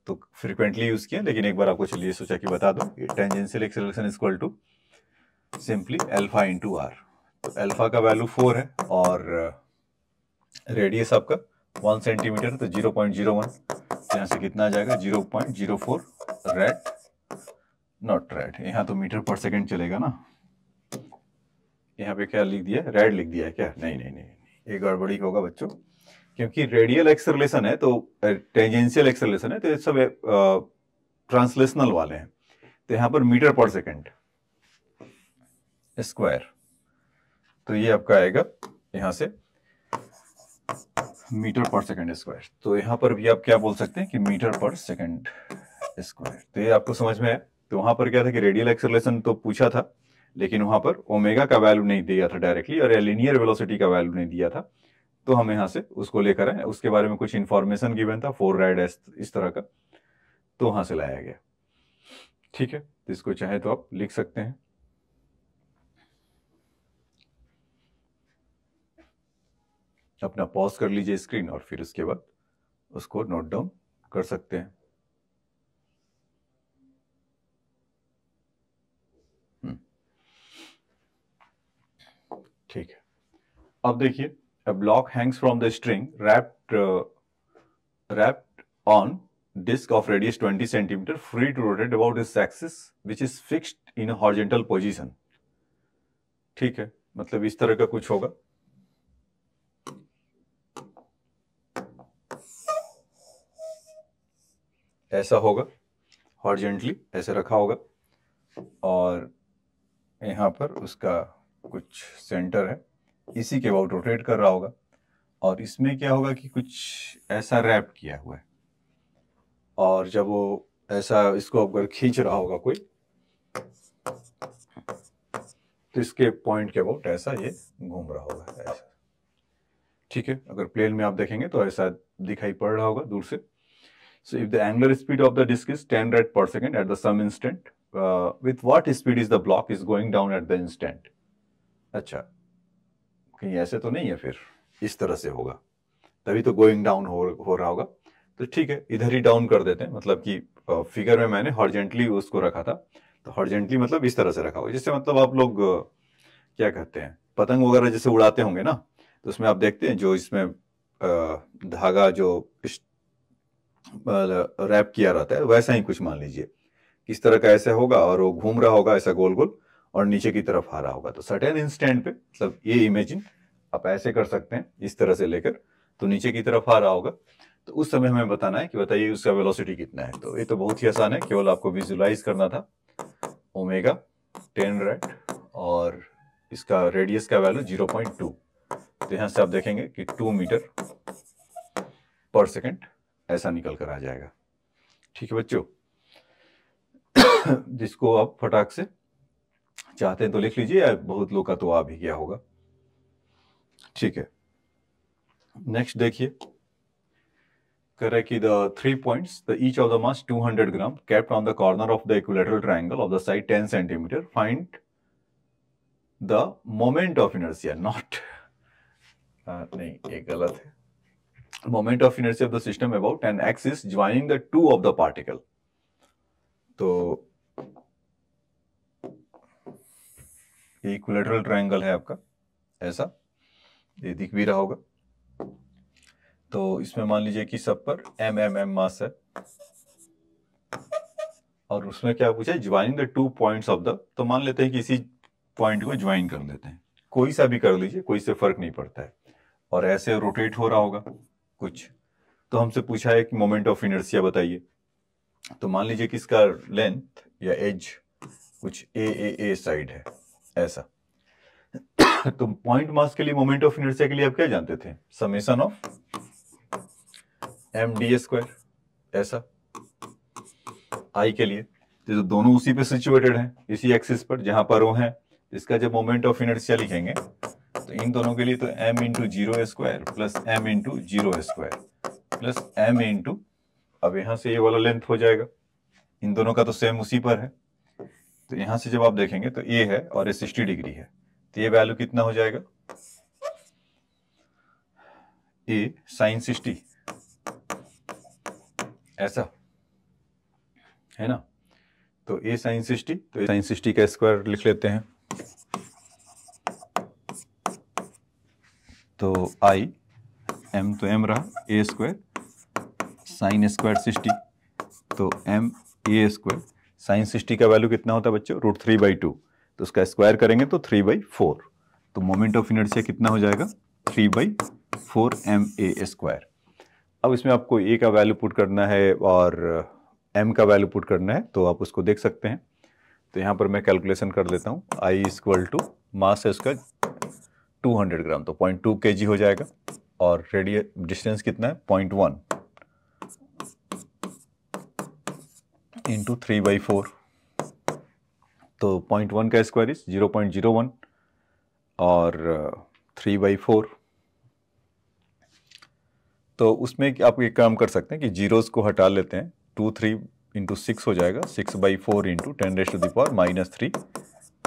तो फ्रिक्वेंटली यूज़ किया लेकिन एक बार आपको चलिए सोचा कि बता दो tangential acceleration is to simply alpha into R तो एल्फा का वैल्यू फोर है और रेडियस आपका वन सेंटीमीटर तो जीरो पॉइंट जीरो वन यहाँ से कितना आ जाएगा zero point zero four rad not rad यहाँ तो मीटर पर सेकेंड चलेगा ना यहाँ पे क्या लिख दिया रेड लिख दिया है क्या नहीं नहीं नहीं एक गड़बड़ी होगा बच्चों क्योंकि रेडियल एक्सरलेशन है तो टेंजेंशियल एक्सरलेशन है तो ये सब ट्रांसलेशनल वाले हैं तो यहाँ पर मीटर पर सेकेंड स्क्वायर तो ये आपका आएगा यहाँ से मीटर पर सेकंड स्क्वायर तो यहाँ पर भी आप क्या बोल सकते हैं कि मीटर पर सेकंड स्क्वायर तो ये आपको समझ में आया तो वहां पर क्या था कि रेडियल एक्सलेशन तो पूछा था लेकिन वहां पर ओमेगा का वैल्यू नहीं दिया था डायरेक्टली और एलिनियर वेलोसिटी का वैल्यू नहीं दिया था तो हम यहाँ से उसको लेकर आए उसके बारे में कुछ इन्फॉर्मेशन गिवन था फोर राइड इस तरह का तो वहां से लाया गया ठीक है तो इसको चाहे तो आप लिख सकते हैं अपना पॉज कर लीजिए स्क्रीन और फिर उसके बाद उसको नोट डाउन कर सकते हैं हम्म। ठीक है अब देखिए a block hangs from the string wrapped wrapped on disk of radius 20 centimetre free to rotate about इस axis which is fixed in horizontal position ठीक है मतलब इस तरह का कुछ होगा ऐसा होगा हॉर्जेंटली ऐसे रखा होगा और यहाँ पर उसका कुछ सेंटर है इसी के बाद रोटेट कर रहा होगा और इसमें क्या होगा कि कुछ ऐसा रैप किया हुआ है और जब वो ऐसा इसको अगर खींच रहा होगा कोई तो इसके पॉइंट के अबाउट ऐसा ये घूम रहा होगा ऐसा ठीक है अगर प्लेन में आप देखेंगे तो ऐसा दिखाई पड़ रहा होगा दूर से So if the angular speed of the disk is 10 rad per second at the some instant, uh, with what speed is the block is going down at the instant? अच्छा कहीं ऐसे तो नहीं है फिर इस तरह से होगा तभी तो गोइंग डाउन हो हो रहा होगा तो ठीक है इधर ही डाउन कर देते हैं मतलब कि फिगर uh, में मैंने हॉर्जेंटली उसको रखा था तो हॉर्जेंटली मतलब इस तरह से रखा होगा जिससे मतलब आप लोग uh, क्या कहते हैं पतंग वगैरह जैसे उड़ाते होंगे ना तो उसमें आप देखते हैं जो इसमें uh, धागा जो इस रैप किया रहता है वैसा ही कुछ मान लीजिए किस तरह का ऐसे होगा और वो घूम रहा होगा ऐसा गोल गोल और नीचे की तरफ आ रहा होगा तो सटेन इंस्टेंट पे मतलब ये इमेजिन आप ऐसे कर सकते हैं इस तरह से लेकर तो नीचे की तरफ आ रहा होगा तो उस समय हमें बताना है कि बताइए उसका वेलोसिटी कितना है तो ये तो बहुत ही आसान है केवल आपको विजुलाइज करना था ओमेगा टेन रेड और इसका रेडियस का वैल्यू जीरो पॉइंट टू तो यहां से आप देखेंगे कि टू मीटर पर सेकेंड ऐसा निकल कर आ जाएगा ठीक है बच्चों जिसको आप फटाक से चाहते हैं तो लिख लीजिए बहुत लोग का तो आ भी गया होगा ठीक है नेक्स्ट देखिए करे की the three point the each of the mass 200 gram kept on the corner of the equilateral triangle of the side ten centimetre find the moment of inertia not नहीं ये गलत है moment of inertia of the system about an axis joining the two of the particle. तो ये इक्विलेटरल ट्रायंगल है आपका ऐसा ये दिख भी रहा होगा तो इसमें मान लीजिए कि सब पर एम एम एम मास है और उसमें क्या पूछे joining the two points of the तो मान लेते हैं कि इसी पॉइंट को ज्वाइन कर लेते हैं कोई सा भी कर लीजिए कोई से फर्क नहीं पड़ता है और ऐसे रोटेट हो रहा होगा कुछ तो हमसे पूछा है कि मोमेंट ऑफ इनर्सिया बताइए तो मान लीजिए कि इसका लेंथ या एज कुछ ए ए ए साइड है ऐसा तो पॉइंट मास के लिए मोमेंट ऑफ इनर्सिया के लिए आप क्या जानते थे summation of M D square ऐसा आई के लिए तो, तो दोनों उसी पे सिचुएटेड हैं इसी एक्सिस पर जहां पर वो हैं इसका जब मोमेंट ऑफ इनर्सिया लिखेंगे तो इन दोनों के लिए तो m into zero square plus M into zero square plus M into अब यहां से ये वाला लेंथ हो जाएगा इन दोनों का तो सेम उसी पर है तो यहां से जब आप देखेंगे तो ये है और ये सिक्सटी डिग्री है तो ये वैल्यू कितना हो जाएगा ए साइन सिक्सटी ऐसा है ना तो ए साइन सिक्सटी तो साइन सिक्सटी का स्क्वायर लिख लेते हैं तो आई एम तो एम रहा A square sine square sixty तो M A square sine sixty का वैल्यू कितना होता है बच्चों रूट थ्री बाई टू तो उसका स्क्वायर करेंगे तो थ्री बाई फोर तो मोमेंट ऑफ इनर्शिया कितना हो जाएगा three by four M A square अब इसमें आपको ए का वैल्यू पुट करना है और एम का वैल्यू पुट करना है तो आप उसको देख सकते हैं तो यहाँ पर मैं कैलकुलेशन कर देता हूँ I is equal to mass square 200 gram तो पॉइंट टू के जी हो जाएगा और रेडियस डिस्टेंस कितना है point one into three by four तो पॉइंट वन का square is zero point zero one और थ्री बाई फोर तो उसमें आप एक काम कर सकते हैं कि जीरोस को हटा लेते हैं टू थ्री इंटू सिक्स हो जाएगा six by four into ten race to the power minus three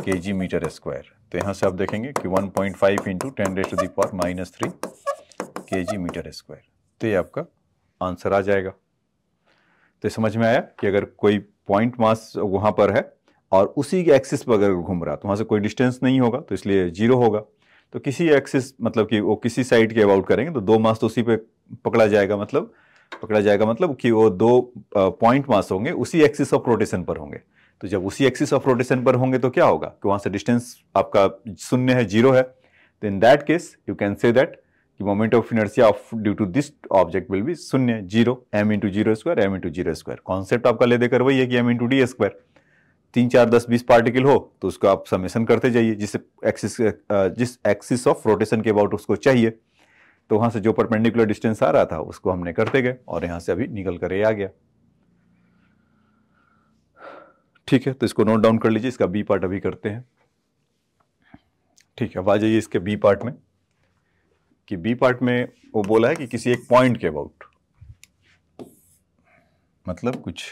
K G metre square तो यहाँ से आप देखेंगे कि 1.5 point five into ten race to the power minus three K G metre square तो ये आपका आंसर आ जाएगा तो समझ में आया कि अगर कोई पॉइंट मास वहाँ पर है और उसी के एक्सिस पर अगर घूम रहा तो वहाँ से कोई डिस्टेंस नहीं होगा तो इसलिए जीरो होगा तो किसी एक्सिस मतलब कि वो किसी साइड के अबाउट करेंगे तो दो मास तो उसी पे पकड़ा जाएगा मतलब पकड़ा जाएगा मतलब कि वो दो पॉइंट मास होंगे उसी एक्सिस ऑफ रोटेशन पर होंगे तो जब उसी एक्सिस ऑफ रोटेशन पर होंगे तो क्या होगा कि वहां से डिस्टेंस आपका शून्य है जीरो है तो in that case you can say that कि moment of inertia of due to this object will be शून्य zero M into zero square M into zero square concept आपका ले देकर वही है कि एम इंटू डी स्क्वायर तीन चार दस बीस पार्टिकल हो तो उसको आप समेसन करते जाइए जिस एक्सिस जिस एक्सिस ऑफ रोटेशन के अबाउट उसको चाहिए तो वहां से जो परपेंडिकुलर डिस्टेंस आ रहा था उसको हमने करते गए और यहाँ से अभी निकल कर ही आ गया ठीक है तो इसको नोट डाउन कर लीजिए इसका बी पार्ट अभी करते हैं ठीक है अब आ जाइए इसके बी पार्ट में कि बी पार्ट में वो बोला है कि किसी एक पॉइंट के अबाउट मतलब कुछ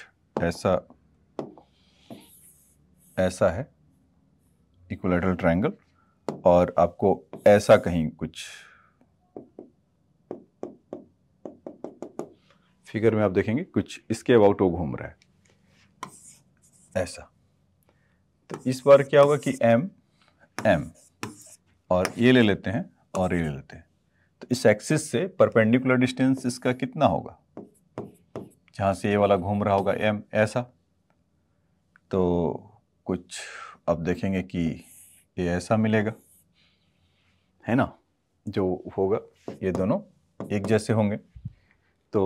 ऐसा ऐसा है इक्वलेटरल ट्रायंगल और आपको ऐसा कहीं कुछ फिगर में आप देखेंगे कुछ इसके अबाउट वो घूम रहा है ऐसा तो इस बार क्या होगा कि एम एम और ये ले लेते हैं और ये ले लेते हैं तो इस एक्सिस से परपेंडिकुलर डिस्टेंस इसका कितना होगा जहाँ से ये वाला घूम रहा होगा एम ऐसा तो कुछ अब देखेंगे कि ये ऐसा मिलेगा है ना जो होगा ये दोनों एक जैसे होंगे तो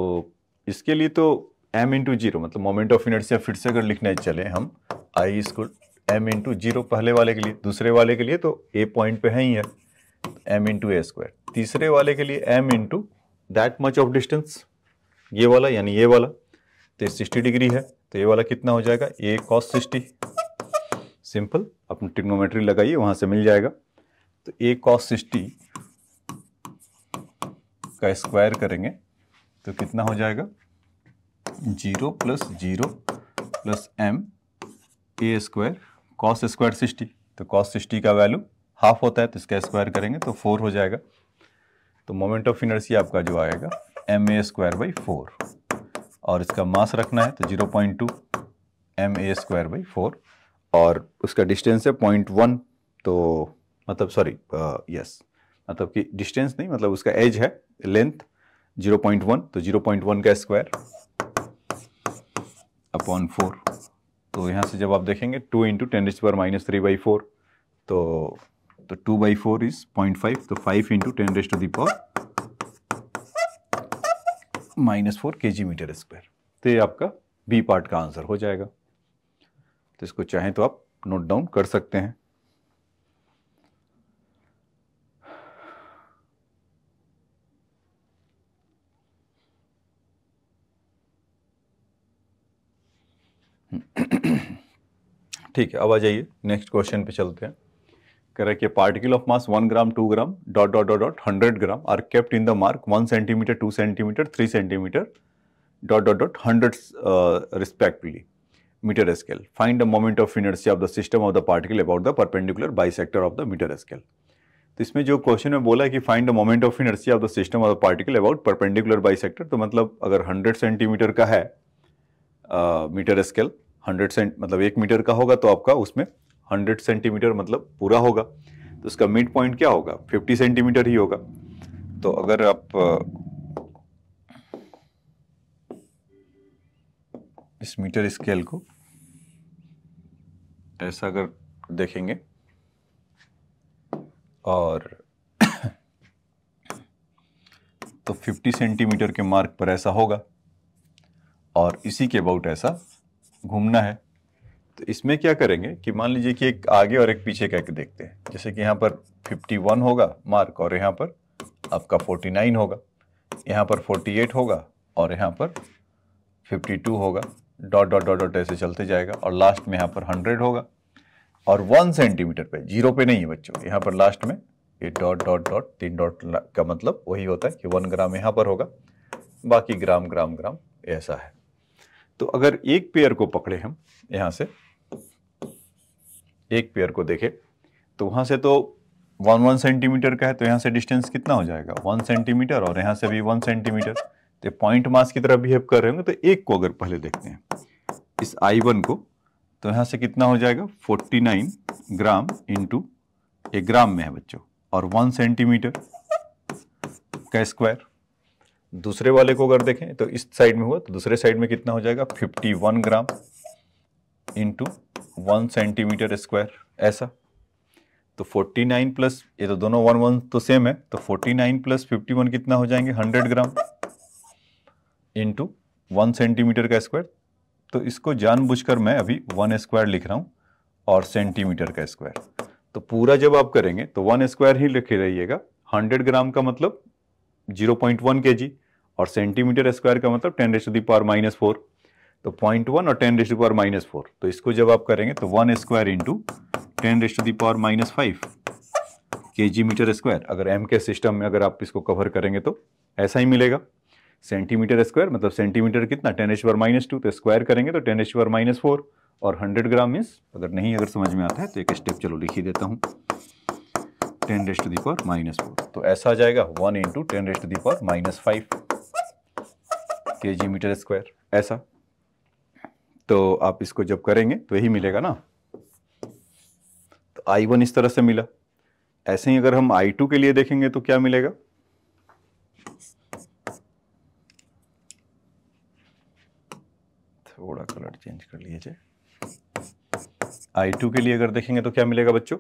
इसके लिए तो एम इंटू जीरो मतलब मोमेंट ऑफ इनर्सिया फिर से अगर लिखने चले हम आई इसको एम इंटू जीरो पहले वाले के लिए दूसरे वाले के लिए तो ए पॉइंट पे है ही है एम इंटू ए स्क्वायर तीसरे वाले के लिए M into that much of distance ये वाला यानी ये वाला तो सिक्सटी डिग्री है तो ये वाला कितना हो जाएगा ए कॉस सिक्सटी सिंपल अपनी ट्रिग्नोमेट्री लगाइए वहां से मिल जाएगा तो ए कॉस सिक्सटी का स्क्वायर करेंगे तो कितना हो जाएगा zero plus zero plus M A square cos square sixty तो कॉस सिक्सटी का वैल्यू हाफ होता है तो इसका स्क्वायर करेंगे तो फोर हो जाएगा तो मोमेंट ऑफ इनर्सी आपका जो आएगा M A square by four और इसका मास रखना है तो zero point two M A square by four और उसका डिस्टेंस है पॉइंट वन तो मतलब सॉरी यस मतलब कि डिस्टेंस नहीं मतलब उसका एज है लेंथ जीरो पॉइंट वन तो जीरो पॉइंट वन का स्क्वायर अपॉन फोर तो यहाँ से जब आप देखेंगे two into ten raised power minus three by four तो तो two by four is point five तो five into ten raised to the power minus four K G metre square तो ये आपका बी पार्ट का आंसर हो जाएगा तो इसको चाहें तो आप नोट डाउन कर सकते हैं हम्म। ठीक है अब आ जाइए नेक्स्ट क्वेश्चन पे चलते हैं कह रहे कि particle of mass one gram two gram dot dot dot dot hundred gram are kept in the mark one centimetre two centimetre three centimetre dot dot dot hundred respectively metre scale find the moment of inertia of the system of the particle about the perpendicular bisector of the metre scale तो इसमें जो क्वेश्चन में बोला है कि find the moment of inertia of the system of the particle about perpendicular sector तो मतलब अगर हंड्रेड सेंटीमीटर का है मीटर स्केल हंड्रेड सेंट मतलब एक मीटर का होगा तो आपका उसमें हंड्रेड सेंटीमीटर मतलब पूरा होगा तो उसका मिड पॉइंट क्या होगा फिफ्टी सेंटीमीटर ही होगा तो अगर आप इस मीटर स्केल को ऐसा अगर देखेंगे और तो 50 सेंटीमीटर के मार्क पर ऐसा होगा और इसी के अबाउट ऐसा घूमना है तो इसमें क्या करेंगे कि मान लीजिए कि एक आगे और एक पीछे कह के देखते हैं जैसे कि यहाँ पर 51 होगा मार्क और यहाँ पर आपका 49 होगा यहाँ पर 48 होगा और यहाँ पर 52 होगा डॉट डॉट डॉट डॉट ऐसे चलते जाएगा और लास्ट में यहाँ पर 100 होगा और वन सेंटीमीटर पे जीरो पे नहीं है बच्चों यहाँ पर लास्ट में ये डॉट डॉट डॉट तीन डॉट का मतलब वही होता है कि वन ग्राम यहाँ पर होगा बाकी ग्राम ग्राम ग्राम ऐसा है तो अगर एक पेयर को पकड़े हम यहां से एक पेयर को देखे तो वहां से तो वन वन सेंटीमीटर का है तो यहां से डिस्टेंस कितना हो जाएगा वन सेंटीमीटर और यहां से भी वन सेंटीमीटर तो पॉइंट मास की तरह बिहेव कर रहे होंगे तो एक को अगर पहले देखते हैं इस आई वन को तो यहां से कितना हो जाएगा फोर्टी नाइन ग्राम इंटू एक ग्राम में है बच्चों और वन सेंटीमीटर का स्क्वायर दूसरे वाले को अगर देखें तो इस साइड में हुआ तो दूसरे साइड में कितना हो जाएगा 51 gram into one centimetre square ऐसा तो 49 प्लस ये तो दोनों वन वन तो सेम है तो 49 प्लस 51 कितना हो जाएंगे 100 ग्राम इंटू वन सेंटीमीटर का स्क्वायर तो इसको जानबूझकर मैं अभी वन स्क्वायर लिख रहा हूं और सेंटीमीटर का स्क्वायर तो पूरा जब आप करेंगे तो वन स्क्वायर ही लिखे रहिएगा हंड्रेड ग्राम का मतलब जीरो पॉइंट वन के जी और सेंटीमीटर स्क्वायर का मतलब ten raised power minus four तो पॉइंट वन और ten raised power minus four तो इसको जब आप करेंगे तो one square into ten raised power minus five K G metre square अगर एम के सिस्टम में अगर आप इसको कवर करेंगे तो ऐसा ही मिलेगा सेंटीमीटर स्क्वायर मतलब सेंटीमीटर कितना टेन एच वर माइनस टू तो स्क्वायर करेंगे तो टेन एच वर माइनस फोर और हंड्रेड ग्राम मीन्स अगर नहीं अगर समझ में आता है तो एक स्टेप चलो लिख ही देता हूँ ten raised to power minus four तो ऐसा आ जाएगा one into ten raised to the power minus five K G metre square ऐसा तो आप इसको जब करेंगे तो यही मिलेगा ना तो आई वन इस तरह से मिला ऐसे ही अगर हम आई टू के लिए देखेंगे तो क्या मिलेगा थोड़ा कलर चेंज कर लिया जाए आई टू के लिए अगर देखेंगे तो क्या मिलेगा बच्चों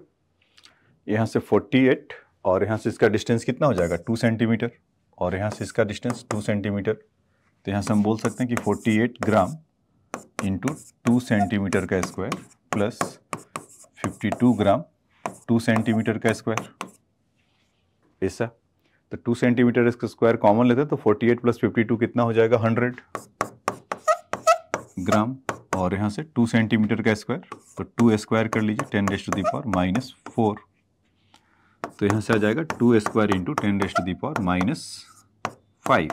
यहाँ से 48 और यहाँ से इसका डिस्टेंस कितना हो जाएगा 2 सेंटीमीटर और यहाँ से इसका डिस्टेंस 2 सेंटीमीटर तो यहाँ से हम बोल सकते हैं कि 48 ग्राम इंटू टू सेंटीमीटर का स्क्वायर प्लस 52 ग्राम 2 सेंटीमीटर का स्क्वायर ऐसा तो 2 सेंटीमीटर इसका स्क्वायर कॉमन लेते हैं तो 48 प्लस फिफ्टी कितना हो जाएगा हंड्रेड ग्राम और यहाँ से 2 सेंटीमीटर का स्क्वायर तो 2 स्क्वायर कर लीजिए 10 raised to the power minus four तो यहाँ से आ जाएगा two square into ten raised the power minus five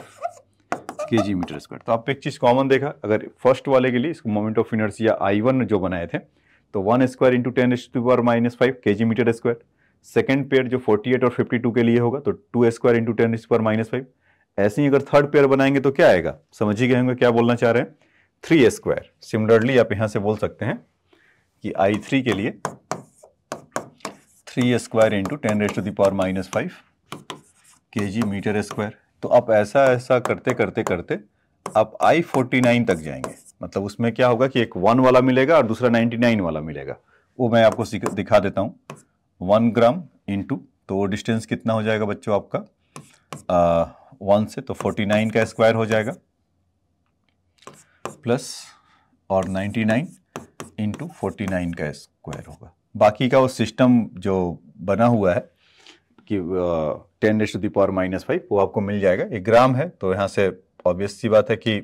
K G metre square तो आप एक चीज़ कॉमन देखा अगर फर्स्ट वाले के लिए इसको moment of inertia I one जो बनाए थे तो one square into ten raised the power minus five K G metre square second pair जो फोर्टी एट और फिफ्टी टू के लिए होगा तो two square into ten square minus five ऐसे ही अगर थर्ड पेयर बनाएंगे तो क्या आएगा समझ ही गए होंगे क्या बोलना चाह रहे हैं थ्री स्क्वायर सिमिलरली आप यहाँ से बोल सकते हैं कि आई थ्री के लिए three square into ten raised to the power minus five K G metre square तो आप ऐसा ऐसा करते करते करते आप आई फोर्टी नाइन तक जाएंगे मतलब उसमें क्या होगा कि एक वन वाला मिलेगा और दूसरा नाइन्टी नाइन वाला मिलेगा वो मैं आपको दिखा देता हूँ वन ग्राम इंटू तो डिस्टेंस कितना हो जाएगा बच्चों आपका वन से तो फोर्टी नाइन का स्क्वायर हो जाएगा प्लस और ninety nine into forty nine का स्क्वायर होगा बाकी का वो सिस्टम जो बना हुआ है कि टेन डेज to the power minus five वो आपको मिल जाएगा एक ग्राम है तो यहाँ से ऑब्वियस सी बात है कि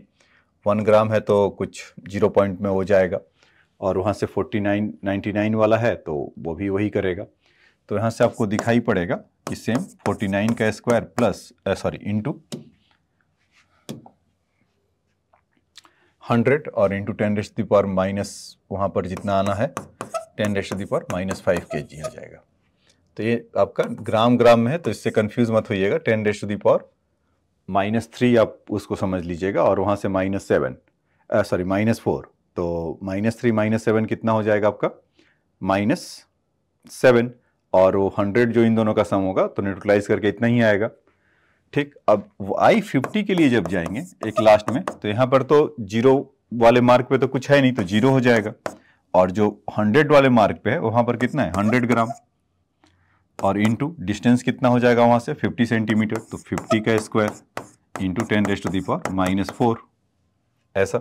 वन ग्राम है तो कुछ जीरो पॉइंट में हो जाएगा और वहाँ से फोर्टी नाइन नाइन्टी नाइन वाला है तो वो भी वही करेगा तो यहाँ से आपको दिखाई पड़ेगा कि सेम फोर्टी नाइन का square plus sorry into hundred और into ten raised the power minus वहाँ पर जितना आना है ten raised the power minus five K G आ जाएगा तो ये आपका ग्राम ग्राम में है तो इससे कन्फ्यूज मत होइएगा ten raised the power minus three आप उसको समझ लीजिएगा और वहाँ से minus seven sorry minus four तो माइनस थ्री माइनस सेवन कितना हो जाएगा आपका माइनस सेवन और वो हंड्रेड जो इन दोनों का सम होगा तो न्यूट्रलाइज करके इतना ही आएगा ठीक अब आई फिफ्टी के लिए जब जाएंगे एक लास्ट में तो यहाँ पर तो जीरो वाले मार्क पे तो कुछ है नहीं तो जीरो हो जाएगा और जो हंड्रेड वाले मार्क पे है वहां पर कितना है हंड्रेड ग्राम और इंटू डिस्टेंस कितना हो जाएगा वहां से फिफ्टी सेंटीमीटर तो फिफ्टी का square into ten raised the power minus four ऐसा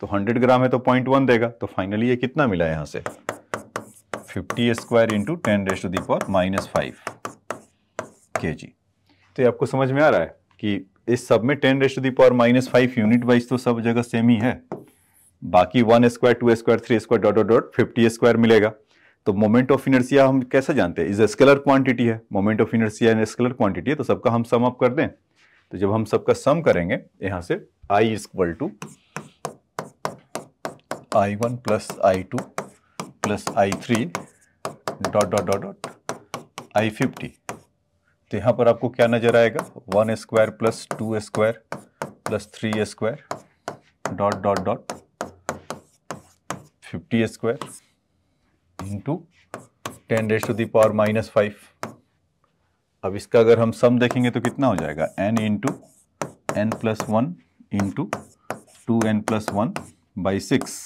तो हंड्रेड ग्राम है तो पॉइंट वन देगा तो फाइनली ये कितना मिला यहाँ से fifty square into ten raised the power minus five K G तो ये आपको समझ में आ रहा है कि इस सब में ten raised the power minus five unit wise तो सब जगह सेम ही है बाकी one square two square three square dot dot dot fifty square मिलेगा तो मोमेंट ऑफ इनर्सिया हम कैसे जानते हैं इज ए स्केलर क्वांटिटी है moment of inertia in scalar quantity है तो सबका हम सम अप कर दें तो जब हम सबका सम करेंगे यहां से I is equal to I one plus I two plus I three dot dot dot dot I fifty तो यहां पर आपको क्या नज़र आएगा one square plus two square plus three square dot dot dot fifty square into ten race to the power minus five अब इसका अगर हम सम देखेंगे तो कितना हो जाएगा N into N plus one into two N plus one by six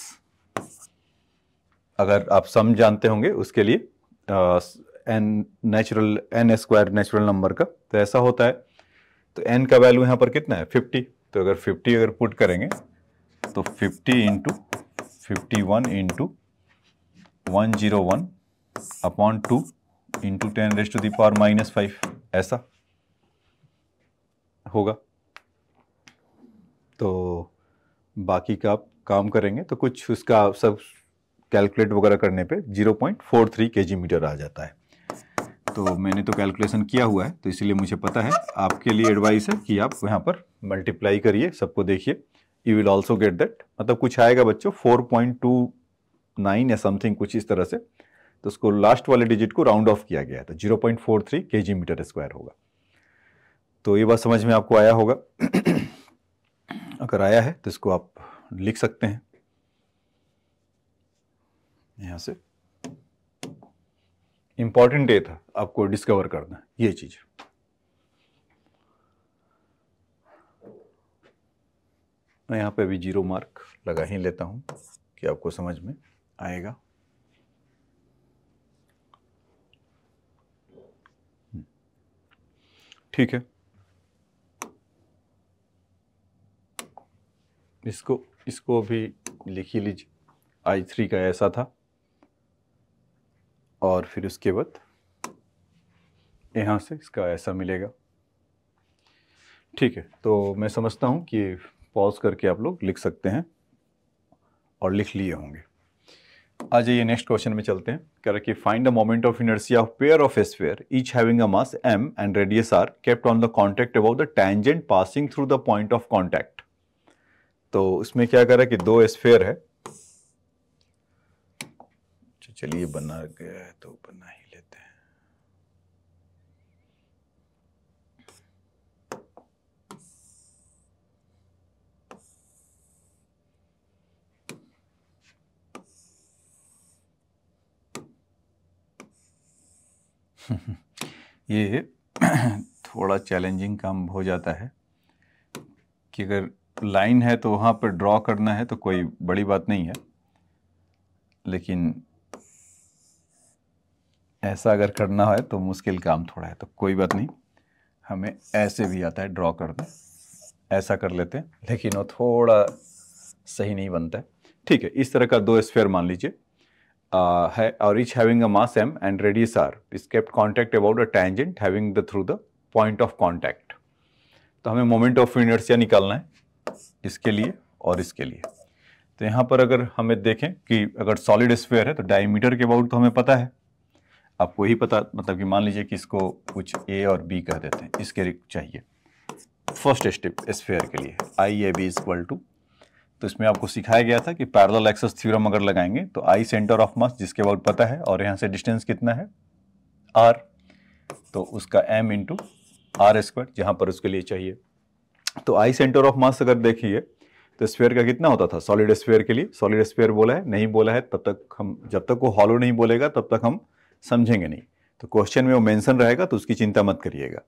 अगर आप सम जानते होंगे उसके लिए N natural N square natural number का तो ऐसा होता है तो एन का वैल्यू यहाँ पर कितना है फिफ्टी तो अगर फिफ्टी अगर पुट करेंगे तो fifty into fifty one into one zero one upon two into ten raised to the power minus five ऐसा होगा तो बाकी का आप काम करेंगे तो कुछ उसका सब कैलकुलेट वगैरह करने पे 0.43 जी मीटर आ जाता है तो मैंने तो कैलकुलेशन किया हुआ है तो इसलिए मुझे पता है आपके लिए एडवाइस है कि आप यहाँ पर मल्टीप्लाई करिए सबको देखिए you will also get that मतलब कुछ आएगा बच्चों फोर पॉइंट टू नाइन या समथिंग कुछ इस तरह से तो उसको लास्ट वाले डिजिट को राउंड ऑफ किया गया था zero point four three K G metre square होगा तो ये बात समझ में आपको आया होगा अगर आया है तो इसको आप लिख सकते हैं यहां से इंपॉर्टेंट ये था आपको डिस्कवर करना ये चीज़ मैं यहाँ पे अभी जीरो मार्क लगा ही लेता हूँ कि आपको समझ में आएगा हम्म। ठीक है इसको इसको अभी लिख ही लीजिए आई थ्री का ऐसा था और फिर उसके बाद यहाँ से इसका ऐसा मिलेगा ठीक है तो मैं समझता हूँ कि पॉज करके आप लोग लिख सकते हैं और लिख लिए होंगे आ जाइए नेक्स्ट क्वेश्चन में चलते हैं कह रहे कि find the moment of inertia of pair of sphere each having a mass M and radius R kept on the contact about the tangent passing through the point of contact तो इसमें क्या कह रहा है कि दो एस्फेयर है अच्छा, चलिए बना गया है तो बना ही ये थोड़ा चैलेंजिंग काम हो जाता है कि अगर लाइन है तो वहाँ पर ड्रॉ करना है तो कोई बड़ी बात नहीं है लेकिन ऐसा अगर करना है तो मुश्किल काम थोड़ा है तो कोई बात नहीं हमें ऐसे भी आता है ड्रॉ करना ऐसा कर लेते हैं लेकिन वो थोड़ा सही नहीं बनता है ठीक है इस तरह का दो स्फेयर मान लीजिए Uh, uh, reach having a mass m and radius r is kept contact about a tangent having the through the point of contact. तो हमें मोमेंट ऑफ इनर्सिया निकालना है इसके लिए और इसके लिए तो यहाँ पर अगर हमें देखें कि अगर सॉलिड स्फेयर है तो डायमीटर के अबाउट तो हमें पता है आपको ही पता मतलब कि मान लीजिए कि इसको कुछ ए और बी कह देते हैं इसके चाहिए फर्स्ट स्टेप स्फेयर के लिए I A B is equal to तो इसमें आपको सिखाया गया था कि पैरल एक्सेस थ्योरम अगर लगाएंगे तो आई सेंटर ऑफ मास जिसके बाद पता है और यहाँ से डिस्टेंस कितना है आर तो उसका एम इंटू आर स्क्वायर जहाँ पर उसके लिए चाहिए तो आई सेंटर ऑफ मास अगर देखिए तो स्फेयर का कितना होता था सॉलिड स्फेयर के लिए सॉलिड स्फेयर बोला है नहीं बोला है तब तक हम जब तक वो हॉलो नहीं बोलेगा तब तक हम समझेंगे नहीं तो क्वेश्चन में वो मेंशन रहेगा तो उसकी चिंता मत करिएगा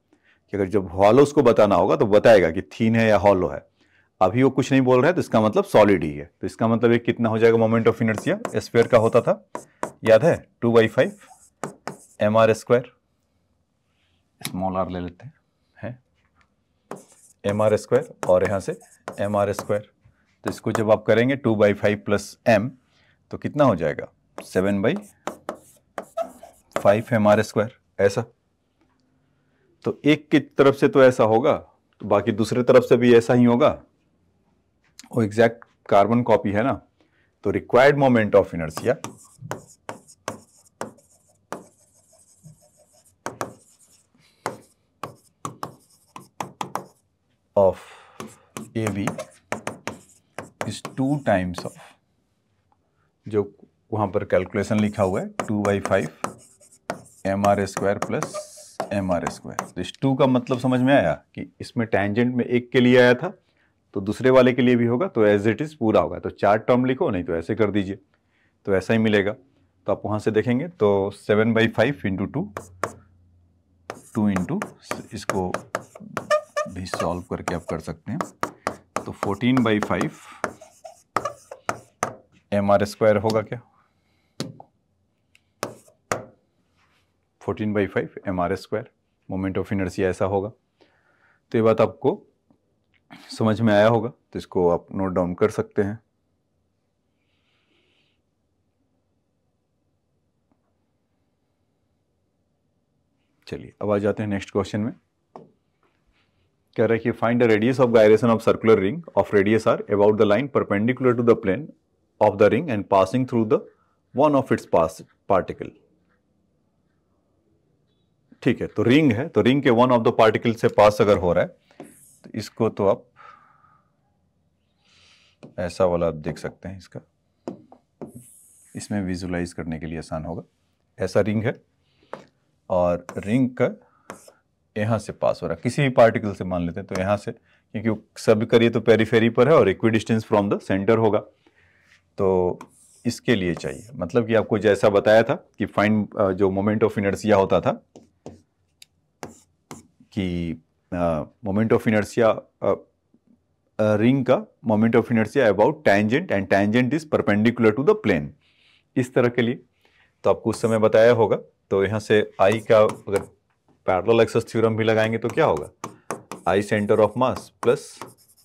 कि अगर जब हॉलो उसको बताना होगा तो बताएगा कि थीन है या हॉलो है अभी वो कुछ नहीं बोल रहा है तो इसका मतलब सॉलिड ही है तो इसका मतलब एक कितना हो जाएगा मोमेंट ऑफ इनर्सिया स्क्वेयर का होता था याद है two by five M R square small R ले लेते हैं है एम आर स्क्वायर और यहाँ से एम आर स्क्वायर तो इसको जब आप करेंगे two by five plus M तो कितना हो जाएगा seven by five M R square ऐसा तो एक की तरफ से तो ऐसा होगा तो बाकी दूसरे तरफ से भी ऐसा ही होगा वो एग्जैक्ट कार्बन कॉपी है ना तो required moment of inertia A B is two times of जो वहां पर कैलकुलेशन लिखा हुआ है two by five M R square plus M R square इस टू का मतलब समझ में आया कि इसमें टैंजेंट में एक के लिए आया था तो दूसरे वाले के लिए भी होगा तो एज इट इज़ पूरा होगा तो चार टर्म लिखो नहीं तो ऐसे कर दीजिए तो ऐसा ही मिलेगा तो आप वहाँ से देखेंगे तो seven by five into two two into इसको भी सॉल्व करके आप कर सकते हैं तो fourteen by five M R square होगा क्या fourteen by five M R square moment of inertia ऐसा होगा तो ये बात आपको समझ में आया होगा तो इसको आप नोट डाउन कर सकते हैं चलिए अब आ जाते हैं नेक्स्ट क्वेश्चन में कह रहा है कि find the radius of gyration of circular ring of radius R about the line perpendicular to the plane of the ring and passing through the one of its pass particle ठीक है तो रिंग है तो रिंग के वन ऑफ द पार्टिकल से पास अगर हो रहा है इसको तो आप ऐसा वाला आप देख सकते हैं इसका इसमें विजुलाइज करने के लिए आसान होगा ऐसा रिंग है और रिंग का यहाँ से पास हो रहा है किसी भी पार्टिकल से मान लेते हैं तो यहाँ से क्योंकि सब करिए तो पेरीफेरी पर है और equidistance from the centre होगा तो इसके लिए चाहिए मतलब कि आपको जैसा बताया था कि फाइंड जो मोमेंट ऑफ इनर्सिया होता था कि मोमेंट ऑफ इनर्सिया रिंग का moment of inertia about tangent and tangent is perpendicular to the plane इस तरह के लिए तो आपको उस समय बताया होगा तो यहाँ से आई का अगर पैरल एक्सेस थ्योरम भी लगाएंगे तो क्या होगा I centre of mass plus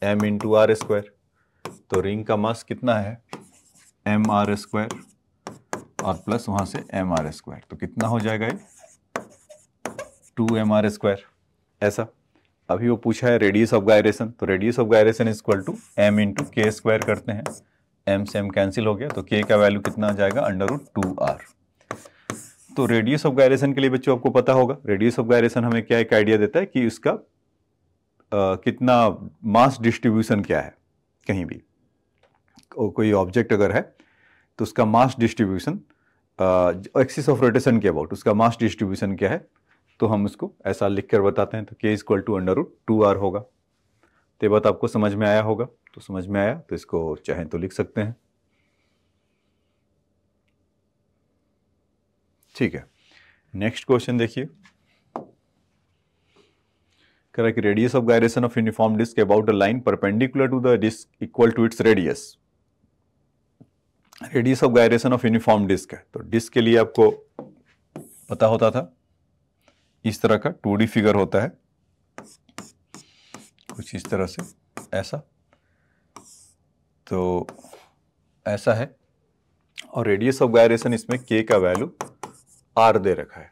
M two R square तो रिंग का मास कितना है एम आर स्क्वायर और प्लस वहां से एम आर स्क्वायर तो कितना हो जाएगा ये टू एम आर स्क्वायर ऐसा अभी वो पूछा है रेडियस ऑफ गायरेशन तो radius of gyration is equal to M into K square करते हैं एम से एम कैंसिल हो गया तो के का वैल्यू कितना आ जाएगा अंडर रूट टू आर तो रेडियस ऑफ गायरेशन के लिए बच्चों आपको पता होगा रेडियस ऑफ गायरेशन हमें क्या एक आइडिया देता है कि उसका आ, कितना मास डिस्ट्रीब्यूशन क्या है कहीं भी को, कोई ऑब्जेक्ट अगर है तो उसका mass distribution axis of rotation के अबाउट उसका मास डिस्ट्रीब्यूशन क्या है तो हम इसको ऐसा लिख कर बताते हैं तो K is equal to under two R होगा तो बात आपको समझ में आया होगा तो समझ में आया तो इसको चाहे तो लिख सकते हैं ठीक है नेक्स्ट क्वेश्चन देखिए करा कि radius of gyration of uniform disc about a line perpendicular to the disc equal to its radius radius of gyration of uniform disc है तो डिस्क के लिए आपको पता होता था इस तरह का टू फिगर होता है कुछ इस तरह से ऐसा तो ऐसा है और रेडियस ऑफ गायरेशन इसमें के का वैल्यू आर दे रखा है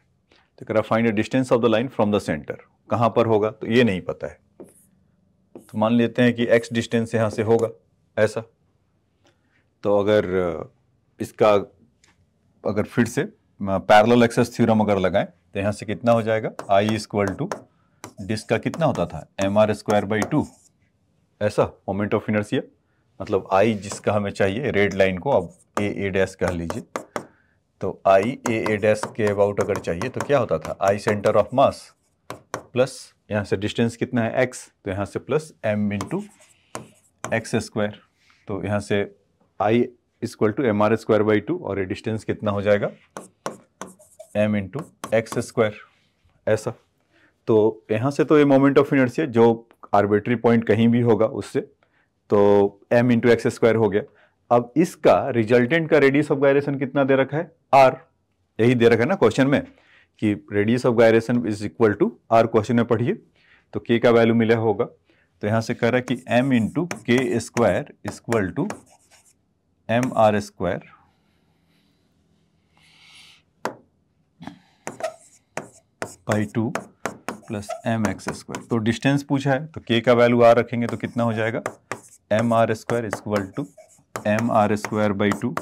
तो कर find the distance of the line from the centre कहां पर होगा तो ये नहीं पता है तो मान लेते हैं कि एक्स डिस्टेंस यहां से होगा ऐसा तो अगर इसका अगर फिर से पैरल एक्सेस थ्योरम अगर लगाएं तो यहाँ से कितना हो जाएगा आई स्क्वल टू डिस्क का कितना होता था M R square by two ऐसा मोमेंट ऑफ इनर्सिया मतलब आई जिसका हमें चाहिए रेड लाइन को अब ए ए डैस कह लीजिए तो आई ए ए डैस के अबाउट अगर चाहिए तो क्या होता था I centre of mass plus यहाँ से डिस्टेंस कितना है एक्स तो यहाँ से plus M into X square तो यहाँ से I is equal to M R square by two और ये डिस्टेंस कितना हो जाएगा एम इंटू एक्स स्क्वायर ऐसा तो यहाँ से तो ये मोमेंट ऑफ है जो आर्बिट्री पॉइंट कहीं भी होगा उससे तो एम इंटू एक्स स्क्वायर हो गया अब इसका रिजल्टेंट का रेडियस ऑफ गायरेशन कितना दे रखा है आर यही दे रखा है ना क्वेश्चन में कि radius of gyration is equal to R question में पढ़िए तो के का वैल्यू मिला होगा तो यहाँ से कह रहा है कि M into K square equal to M R square by two plus M X square तो डिस्टेंस पूछा है तो के का वैल्यू आर रखेंगे तो कितना हो जाएगा M R square equal to M R square by two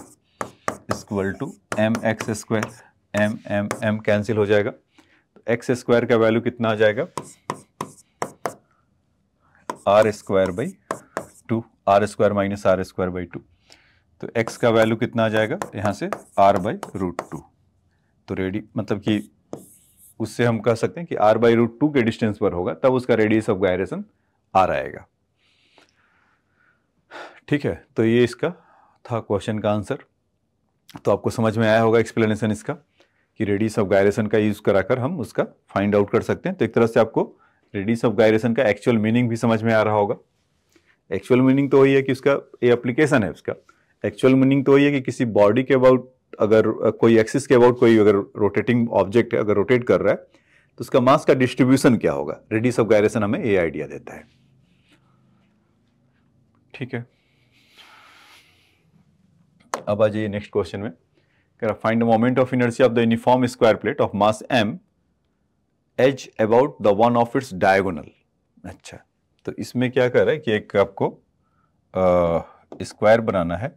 equal to M X square M M M cancel हो जाएगा तो एक्स स्क्वायर का वैल्यू कितना आ जाएगा R square by two R square minus R square by two तो एक्स का वैल्यू कितना आ जाएगा यहाँ से आर बाई रूट टू तो रेडी मतलब कि उससे हम कह सकते हैं कि आर बाई रूट टू के डिस्टेंस पर होगा तब उसका रेडियस ऑफ गायरेशन आ आएगा ठीक है तो ये इसका था क्वेश्चन का आंसर तो आपको समझ में आया होगा एक्सप्लेनेशन इसका कि रेडियस ऑफ गायरेशन का यूज़ कराकर हम उसका फाइंड आउट कर सकते हैं तो एक तरह से आपको रेडियस ऑफ गायरेशन का एक्चुअल मीनिंग भी समझ में आ रहा होगा एक्चुअल मीनिंग तो वही है कि उसका ये एप्लीकेशन है उसका एक्चुअल मीनिंग तो वही है कि किसी बॉडी के अबाउट अगर कोई एक्सिस के अबाउट कोई अगर रोटेटिंग ऑब्जेक्ट अगर रोटेट कर रहा है तो उसका मास का डिस्ट्रीब्यूशन क्या होगा रेडियस ऑफ गायरेशन हमें ये आइडिया देता है ठीक है अब आ जाइए नेक्स्ट क्वेश्चन में कह find the moment of energy of the uniform square plate of mass M edge about the one of its diagonal अच्छा तो इसमें क्या कर रहा है कि एक आपको स्क्वायर बनाना है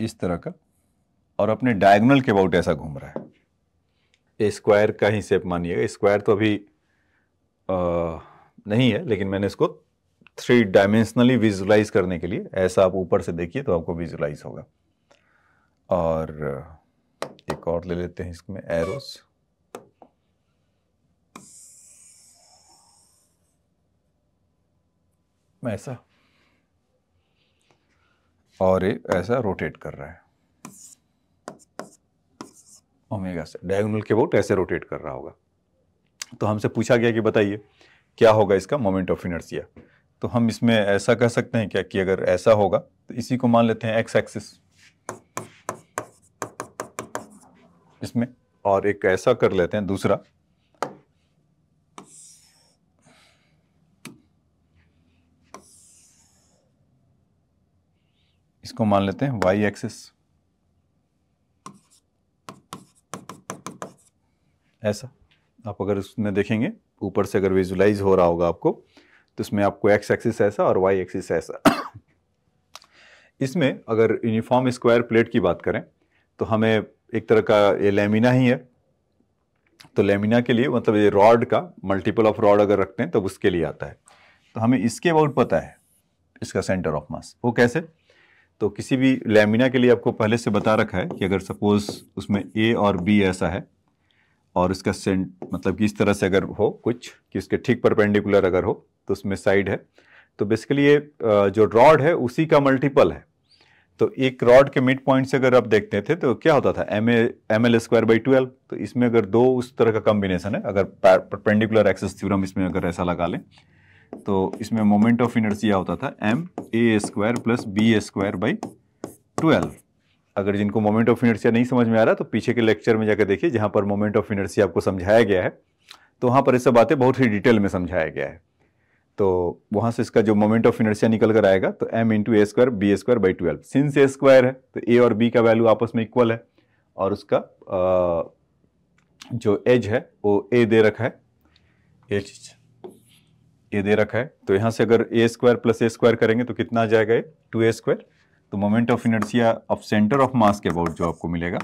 इस तरह का और अपने डायगोनल के अबाउट ऐसा घूम रहा है स्क्वायर का ही सेप मानिएगा स्क्वायर तो अभी आ, नहीं है लेकिन मैंने इसको थ्री डायमेंशनली विजुलाइज करने के लिए ऐसा आप ऊपर से देखिए तो आपको विजुलाइज होगा और एक और ले लेते हैं इसमें एरोस ऐसा और ये ऐसा रोटेट कर रहा है ओमेगा से डायगोनल के बोट ऐसे रोटेट कर रहा होगा तो हमसे पूछा गया कि बताइए क्या होगा इसका मोमेंट ऑफ इनर्सिया तो हम इसमें ऐसा कह सकते हैं क्या कि अगर ऐसा होगा तो इसी को मान लेते हैं एक्स एक्सिस इसमें और एक ऐसा कर लेते हैं दूसरा इसको मान लेते हैं वाई एक्सिस ऐसा आप अगर उसमें देखेंगे ऊपर से अगर विजुलाइज हो रहा होगा आपको तो इसमें आपको एक्स एक्सिस ऐसा और वाई एक्सिस ऐसा इसमें अगर यूनिफॉर्म स्क्वायर प्लेट की बात करें तो हमें एक तरह का ये लेमिना ही है तो लेमिना के लिए मतलब ये रॉड का मल्टीपल ऑफ रॉड अगर रखते हैं तो उसके लिए आता है तो हमें इसके अबाउट पता है इसका सेंटर ऑफ मास वो कैसे तो किसी भी लेमिना के लिए आपको पहले से बता रखा है कि अगर सपोज़ उसमें ए और बी ऐसा है और इसका सेंट मतलब कि इस तरह से अगर हो कुछ कि इसके ठीक परपेंडिकुलर अगर हो तो उसमें साइड है तो बेसिकली ये जो रॉड है उसी का मल्टीपल है तो एक रॉड के मिड पॉइंट से अगर आप देखते थे तो क्या होता था M M L square by twelve तो इसमें अगर दो उस तरह का कॉम्बिनेशन है अगर परपेंडिकुलर एक्सेस थ्योरम इसमें अगर ऐसा लगा लें तो इसमें मोमेंट ऑफ इनर्सिया होता था M A square plus B square by twelve अगर जिनको मोमेंट ऑफ इनर्सिया नहीं समझ में आ रहा तो पीछे के लेक्चर में जाकर देखिए जहां पर मोमेंट ऑफ इनर्सिया आपको समझाया गया है तो वहां पर ये सब बातें बहुत ही डिटेल में समझाया गया है तो वहां से इसका जो मोमेंट ऑफ इनर्सिया निकल कर आएगा तो M into A square B square by twelve since A square है तो ए और बी का वैल्यू आपस में इक्वल है और उसका आ, जो एज है वो ए दे रखा है एज ये दे रखा है तो यहाँ से अगर A square plus A square करेंगे तो कितना आ जाएगा ये टू ए स्क्वायर तो moment of inertia of centre of mass के अबाउट जो आपको मिलेगा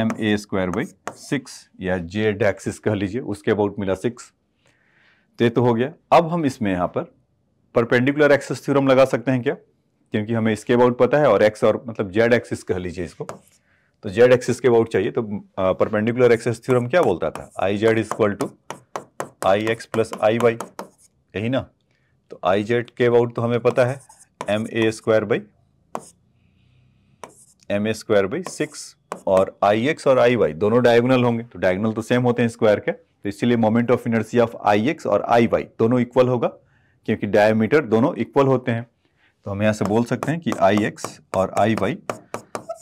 M A square by six या जे डैक्सिस कह लीजिए उसके अबाउट मिला सिक्स तो ये तो हो गया अब हम इसमें यहाँ पर परपेंडिकुलर एक्सेस थ्योरम लगा सकते हैं क्या क्योंकि हमें इसके अबाउट पता है और एक्स और मतलब जेड एक्सिस कह लीजिए इसको तो जेड एक्सिस के अबाउट चाहिए तो परपेंडिकुलर एक्सेस थ्योरम क्या बोलता था I Z is equal to I X plus I Y यही ना तो आई जेड के आउट तो हमें पता है M A square by M A square by six और आई एक्स और आई वाई दोनों डायगोनल होंगे तो डायगोनल तो सेम होते हैं स्क्वायर के तो इसीलिए moment of energy of I X और आई वाई दोनों इक्वल होगा क्योंकि डायमीटर दोनों इक्वल होते हैं तो हम यहां से बोल सकते हैं कि आई एक्स और आई वाई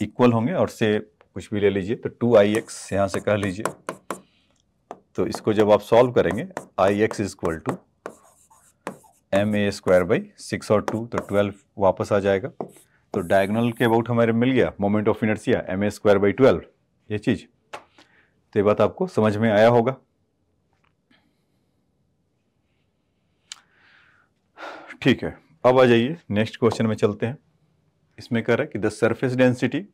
इक्वल होंगे और से कुछ भी ले लीजिए तो टू आई एक्स यहां से कह लीजिए तो इसको जब आप सॉल्व करेंगे I X is equal to M A square by six और टू तो ट्वेल्व वापस आ जाएगा तो डायगोनल के अबाउट हमारे मिल गया moment of inertia M A square by twelve ये चीज़ तो ये बात आपको समझ में आया होगा ठीक है अब आ जाइए नेक्स्ट क्वेश्चन में चलते हैं इसमें कह रहा है कि the surface density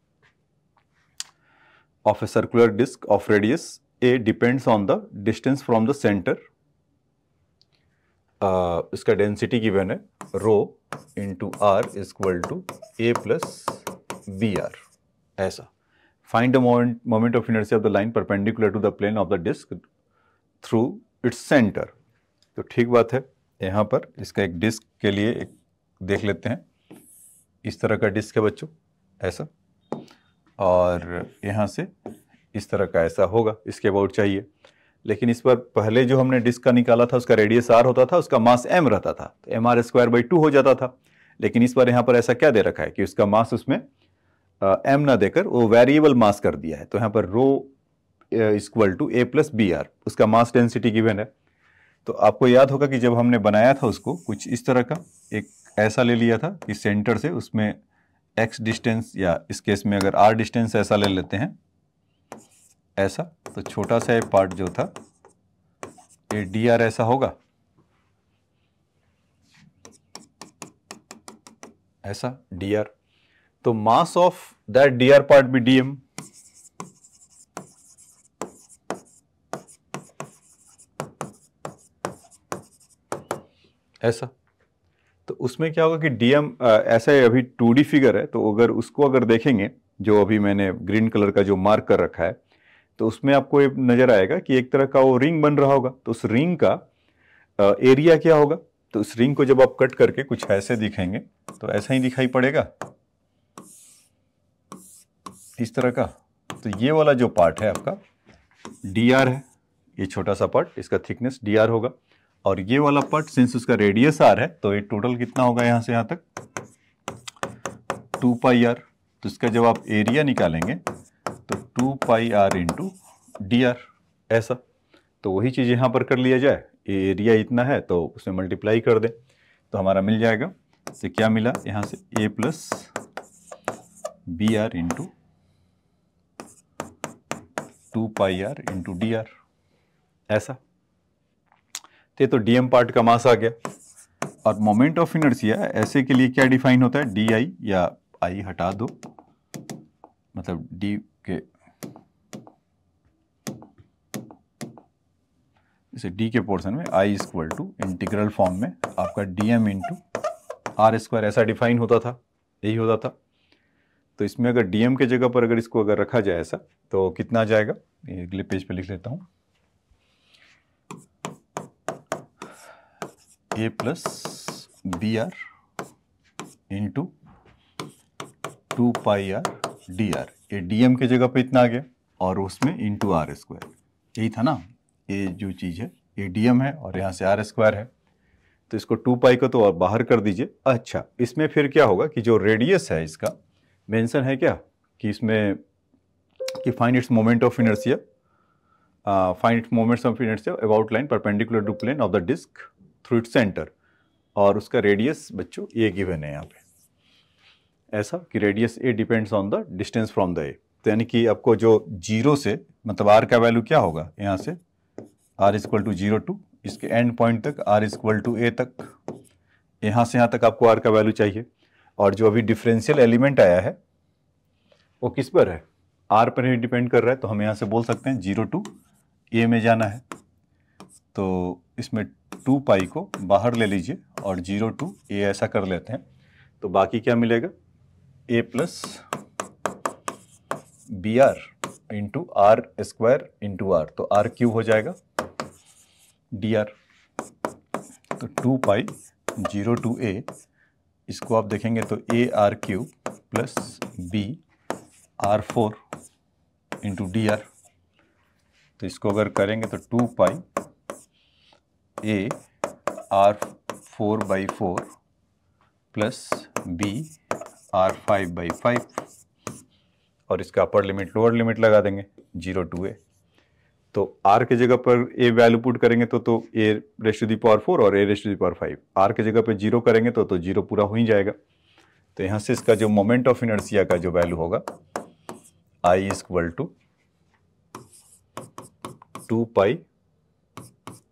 of a circular disc of radius A depends on the distance from the centre इसका डेंसिटी गिवन है rho into R is equal to A plus B R ऐसा find the moment of inertia of the line perpendicular to the plane of the disc through its centre तो ठीक बात है यहाँ पर इसका एक डिस्क के लिए एक देख लेते हैं इस तरह का डिस्क है बच्चों ऐसा और यहाँ से इस तरह का ऐसा होगा इसके अबाउट चाहिए लेकिन इस पर पहले जो हमने डिस्क का निकाला था उसका रेडियस आर होता था उसका मास एम रहता था तो M R square by two हो जाता था लेकिन इस बार यहाँ पर ऐसा क्या दे रखा है कि उसका मास उसमें एम ना देकर वो वेरिएबल मास कर दिया है तो यहाँ पर rho equal to A plus B R उसका मास डेंसिटी गिवन है तो आपको याद होगा कि जब हमने बनाया था उसको कुछ इस तरह का एक ऐसा ले लिया था कि सेंटर से उसमें एक्स डिस्टेंस या इस केस में अगर आर डिस्टेंस ऐसा ले लेते हैं ऐसा तो छोटा सा ये पार्ट जो था ये डी आर ऐसा होगा ऐसा डी आर तो mass of that D R part be DM ऐसा तो उसमें क्या होगा कि डीएम ऐसा अभी टू फिगर है तो अगर उसको अगर देखेंगे जो अभी मैंने ग्रीन कलर का जो मार्क कर रखा है तो उसमें आपको ये नजर आएगा कि एक तरह का वो रिंग बन रहा होगा तो उस रिंग का एरिया क्या होगा तो उस रिंग को जब आप कट करके कुछ ऐसे दिखेंगे तो ऐसा ही दिखाई पड़ेगा इस तरह का तो ये वाला जो पार्ट है आपका डी आर है ये छोटा सा पार्ट इसका थिकनेस डी आर होगा और ये वाला पार्ट सिंस उसका रेडियस आर है तो ये टोटल कितना होगा यहां से यहां तक टू पाई आर तो इसका जब आप एरिया निकालेंगे two pi R into D R ऐसा तो वही चीज़ यहाँ पर कर लिया जाए ये एरिया इतना है तो उसमें मल्टीप्लाई कर दें तो हमारा मिल जाएगा इससे क्या मिला यहाँ से A plus B R into two pi R into D R ऐसा तो ये तो डीएम पार्ट का मास आ गया और मोमेंट ऑफ इनर्सिया ऐसे के लिए क्या डिफाइन होता है डी आई या आई हटा दो मतलब डी के इसे डी के पोर्सन में I equal to integral form में आपका D M into R square ऐसा डिफाइन होता था यही होता था तो इसमें अगर डी एम के जगह पर अगर इसको अगर रखा जाए ऐसा तो कितना जाएगा ये अगले पेज पे लिख लेता हूँ A plus B R into two pi R D R ये डी एम के जगह पे इतना आ गया और उसमें इंटू आर स्क्वायर यही था ना ये जो चीज़ है ये डी है और यहाँ से आर स्क्वायर है तो इसको टू पाई को तो और बाहर कर दीजिए अच्छा इसमें फिर क्या होगा कि जो रेडियस है इसका मेंशन है क्या कि इसमें कि fine its moment of inertia fine its moments of inertia about line perpendicular to plane of the disc through it centre और उसका रेडियस बच्चों ए गिवन है यहाँ पे ऐसा कि radius A depends on the distance from the A तो यानी कि आपको जो जीरो से मतलब आर का वैल्यू क्या होगा यहाँ से R is equal to zero to इसके एंड पॉइंट तक R is equal to A तक यहाँ से यहाँ तक आपको आर का वैल्यू चाहिए और जो अभी डिफरेंशियल एलिमेंट आया है वो किस पर है आर पर ही डिपेंड कर रहा है तो हम यहाँ से बोल सकते हैं जीरो टू ए में जाना है तो इसमें टू पाई को बाहर ले लीजिए और जीरो टू ए ऐसा कर लेते हैं तो बाकी क्या मिलेगा A plus B R into R square into R तो आर क्यूब हो जाएगा डी आर तो two pi zero to A इसको आप देखेंगे तो A R cube plus B R four into D R तो इसको अगर करेंगे तो two pi A R four by four plus B R five by five और इसका अपर लिमिट लोअर लिमिट लगा देंगे जीरो टू ए तो आर के जगह पर ए वैल्यू पुट करेंगे तो तो A raise to the power four और A raise to the power five R के जगह पर जीरो करेंगे तो तो जीरो पूरा हो ही जाएगा तो यहाँ से इसका जो मोमेंट ऑफ इनर्सिया का जो वैल्यू होगा I is equal to two pi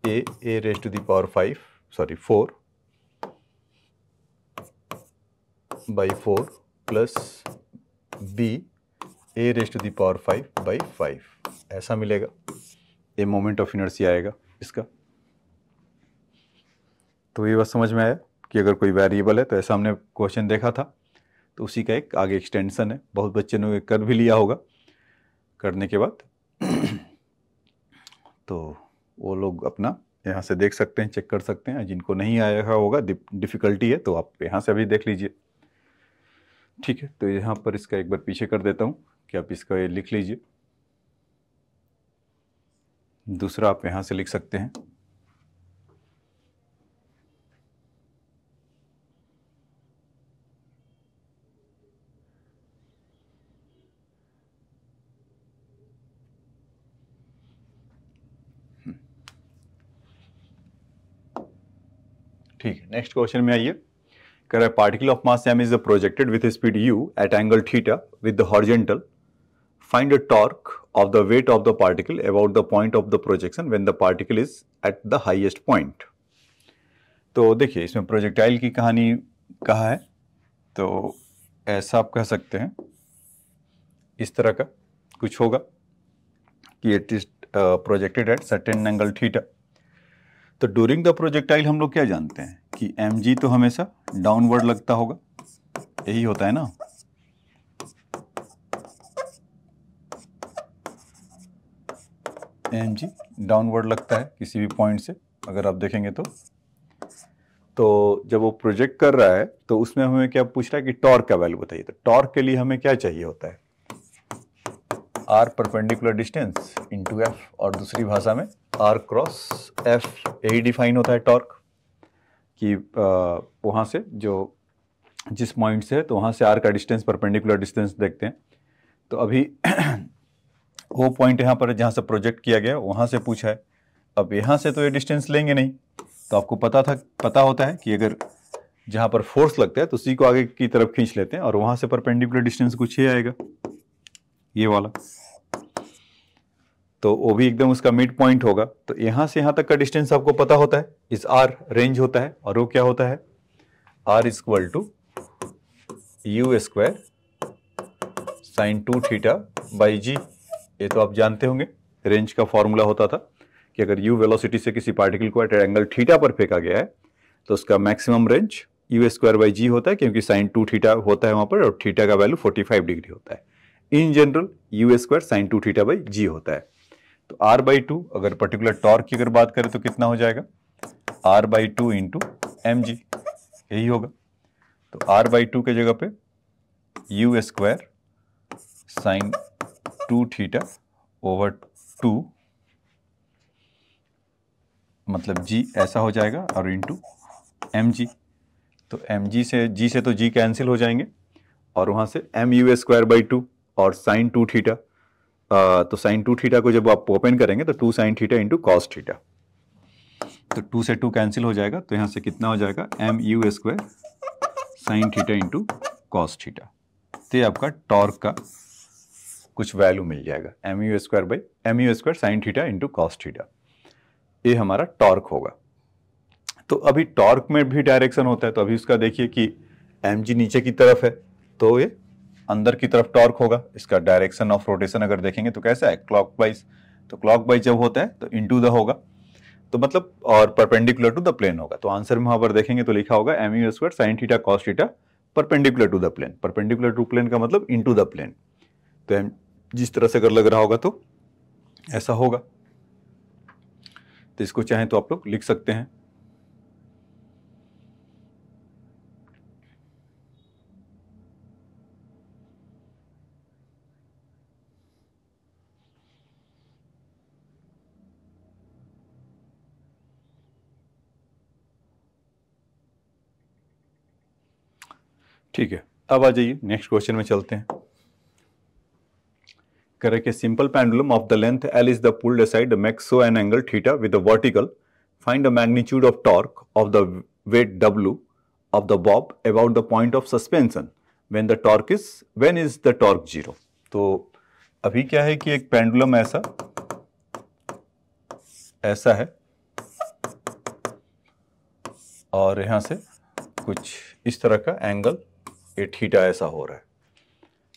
A A raise to the power five sorry four by four plus B A raised to the power five by five ऐसा मिलेगा ये मोमेंट ऑफ इनर्सी आएगा इसका तो ये बात समझ में आया कि अगर कोई वेरिएबल है तो ऐसा हमने क्वेश्चन देखा था तो उसी का एक आगे एक्सटेंशन है बहुत बच्चे ने कर भी लिया होगा करने के बाद तो वो लोग अपना यहाँ से देख सकते हैं चेक कर सकते हैं जिनको नहीं आया होगा डिफ़िकल्टी है तो आप यहाँ से अभी देख लीजिए ठीक है तो यहाँ पर इसका एक बार पीछे कर देता हूँ कि आप इसका ये लिख लीजिए दूसरा आप यहां से लिख सकते हैं ठीक है नेक्स्ट क्वेश्चन में आइए कर particle of mass M is the projected with speed U at angle theta with the horizontal find a torque of the weight of the particle about the point of the projection when the particle is at the highest point. तो देखिए इसमें प्रोजेक्टाइल की कहानी कहा है तो ऐसा आप कह सकते हैं इस तरह का कुछ होगा कि it is projected at certain angle theta तो डूरिंग द प्रोजेक्टाइल हम लोग क्या जानते हैं कि एम तो हमेशा डाउनवर्ड लगता होगा यही होता है ना एम जी डाउनवर्ड लगता है किसी भी पॉइंट से अगर आप देखेंगे तो तो जब वो प्रोजेक्ट कर रहा है तो उसमें हमें क्या पूछ रहा है कि टॉर्क का वैल्यू बताइए तो टॉर्क के लिए हमें क्या चाहिए होता है R perpendicular distance into F और दूसरी भाषा में आर क्रॉस एफ यही डिफाइन होता है टॉर्क कि वहाँ से जो जिस पॉइंट से है तो वहाँ से आर का डिस्टेंस परपेंडिकुलर डिस्टेंस देखते हैं तो अभी वो पॉइंट यहाँ पर जहाँ से प्रोजेक्ट किया गया वहाँ से पूछा है अब यहाँ से तो ये डिस्टेंस लेंगे नहीं तो आपको पता था पता होता है कि अगर जहाँ पर फोर्स लगता है तो सी को आगे की तरफ खींच लेते हैं और वहाँ से परपेंडिकुलर डिस्टेंस कुछ ही आएगा ये वाला तो वो भी एकदम उसका मिड पॉइंट होगा तो यहाँ से यहाँ तक का डिस्टेंस आपको पता होता है इस आर रेंज होता है और वो क्या होता है R is equal to U square sine two theta by G ये तो आप जानते होंगे रेंज का फॉर्मूला होता था कि अगर यू वेलोसिटी से किसी पार्टिकल को एट एंगल थीटा पर फेंका गया है तो उसका maximum range U square by G होता है क्योंकि साइन टू थीटा होता है वहाँ पर और थीटा का वैल्यू 45 डिग्री होता है in general U square sine two theta by G होता है तो आर बाई टू अगर पर्टिकुलर टॉर्क की अगर बात करें तो कितना हो जाएगा R by two into M G यही होगा तो आर बाई टू के जगह पे U square sine two theta over two मतलब जी ऐसा हो जाएगा और इंटू एम जी तो एम जी से जी से तो जी कैंसिल हो जाएंगे और वहां से M U square by two और साइन टू थीटा तो साइन टू थीटा को जब आप ओपन करेंगे तो two sine theta into cos theta तो टू से टू कैंसिल हो जाएगा तो यहां से कितना हो जाएगा M U square sine theta into cos theta तो ये आपका टॉर्क का कुछ वैल्यू मिल जाएगा M U square by M U square sine theta into cos theta ये हमारा टॉर्क होगा तो अभी टॉर्क में भी डायरेक्शन होता है तो अभी उसका देखिए कि एम जी नीचे की तरफ है तो ये अंदर की तरफ टॉर्क होगा इसका डायरेक्शन ऑफ रोटेशन अगर देखेंगे तो कैसा है क्लॉक वाइज तो क्लॉक वाइज जब होता है तो इंटू द होगा तो मतलब और परपेंडिकुलर टू द प्लेन होगा तो आंसर में वहां पर देखेंगे तो लिखा होगा M U square sine theta cos theta perpendicular to the plane perpendicular to plane का मतलब इंटू द प्लेन सकते हैं जिस तरह से अगर लग रहा होगा तो ऐसा होगा तो इसको चाहें तो आप लोग लिख सकते हैं ठीक है अब आ जाइए नेक्स्ट क्वेश्चन में चलते हैं कह रहे कि simple pendulum of the length L is the pulled aside make so an angle theta with vertical find the magnitude of torque of the weight W of the bob about the point of suspension when the torque is when is the torque zero तो अभी क्या है कि एक पेंडुलम ऐसा ऐसा है और यहां से कुछ इस तरह का एंगल ए थीटा ऐसा हो रहा है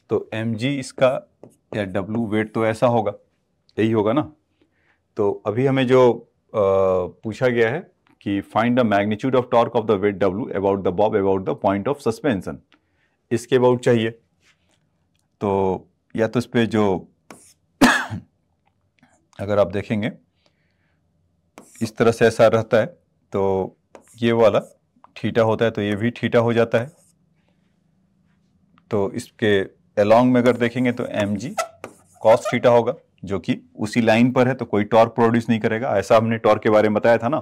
तो एम जी इसका या डब्लू वेट तो ऐसा होगा यही होगा ना तो अभी हमें जो आ, पूछा गया है कि find the magnitude of torque of the weight W about the bob about the point of suspension इसके अबाउट चाहिए तो या तो इस पर जो अगर आप देखेंगे इस तरह से ऐसा रहता है तो ये वाला ठीटा होता है तो ये भी ठीठा हो जाता है तो इसके अलोंग में अगर देखेंगे तो एम जी कॉस थीटा होगा जो कि उसी लाइन पर है तो कोई टॉर्क प्रोड्यूस नहीं करेगा ऐसा हमने टॉर्क के बारे में बताया था ना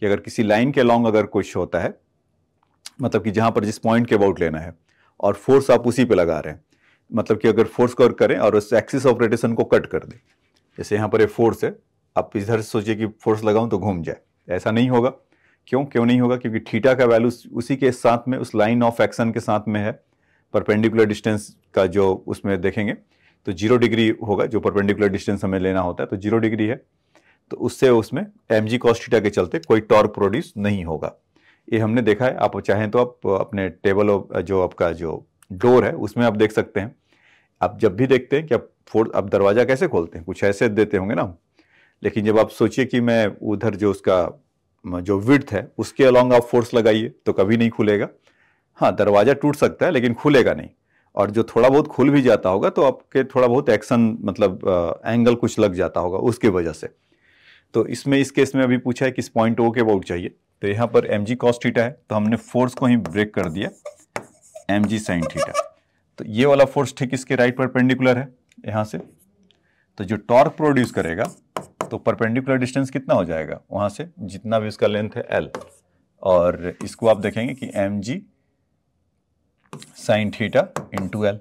कि अगर किसी लाइन के अलॉन्ग अगर कुछ होता है मतलब कि जहां पर जिस पॉइंट के अबाउट लेना है और फोर्स आप उसी पे लगा रहे हैं मतलब कि अगर फोर्स कवर करें और उस एक्सिस ऑफ रोटेशन को कट कर दें जैसे यहाँ पर ये फोर्स है आप इधर सोचिए कि फोर्स लगाऊं तो घूम जाए ऐसा नहीं होगा क्यों क्यों नहीं होगा क्योंकि थीटा का वैल्यू उसी के साथ में उस लाइन ऑफ एक्शन के साथ में है परपेंडिकुलर डिस्टेंस का जो उसमें देखेंगे तो जीरो डिग्री होगा जो परपेंडिकुलर डिस्टेंस हमें लेना होता है तो जीरो डिग्री है तो उससे उसमें एम जी कॉस्टिटा के चलते कोई टॉर्क प्रोड्यूस नहीं होगा ये हमने देखा है आप चाहें तो आप अपने टेबल जो आपका जो डोर है उसमें आप देख सकते हैं आप जब भी देखते हैं कि आप फोर्स आप दरवाज़ा कैसे खोलते हैं कुछ ऐसे देते होंगे ना लेकिन जब आप सोचिए कि मैं उधर जो उसका जो विड्थ है उसके अलॉन्ग आप फोर्स लगाइए तो कभी नहीं खुलेगा हाँ दरवाज़ा टूट सकता है लेकिन खुलेगा नहीं और जो थोड़ा बहुत खुल भी जाता होगा तो आपके थोड़ा बहुत एक्शन मतलब आ, एंगल कुछ लग जाता होगा उसके वजह से तो इसमें इस केस में अभी पूछा है किस पॉइंट ओ के बाउट चाहिए तो यहाँ पर एम जी कॉस थीटा है तो हमने फोर्स को ही ब्रेक कर दिया एम जी साइन थीटा तो ये वाला फोर्स ठीक इसके राइट पर पेंडिकुलर है यहाँ से तो जो टॉर्क प्रोड्यूस करेगा तो परपेंडिकुलर डिस्टेंस कितना हो जाएगा वहाँ से जितना भी इसका लेंथ है एल और इसको आप देखेंगे कि M G sine theta into L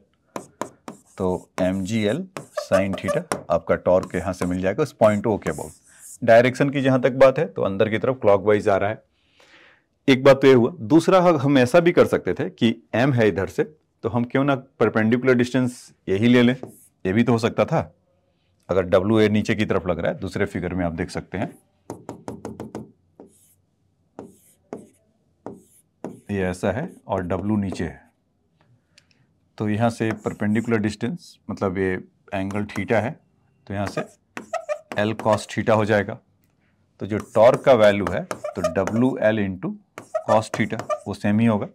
तो M G L sine theta आपका टॉर्क यहाँ से मिल जाएगा उस पॉइंट ओ के अबाउट डायरेक्शन की जहाँ तक बात है तो अंदर की तरफ क्लॉकवाइज आ रहा है एक बात तो ये हुआ दूसरा हम ऐसा भी कर सकते थे कि एम है इधर से तो हम क्यों ना परपेंडिकुलर डिस्टेंस यही ले लें ये भी तो हो सकता था अगर डब्ल्यू ए नीचे की तरफ लग रहा है दूसरे फिगर में आप देख सकते हैं ये ऐसा है और डब्ल्यू नीचे है तो यहाँ से परपेंडिकुलर डिस्टेंस मतलब ये एंगल थीटा है तो यहाँ से एल कॉस थीटा हो जाएगा तो जो टॉर्क का वैल्यू है तो W L into cos theta वो सेम ही होगा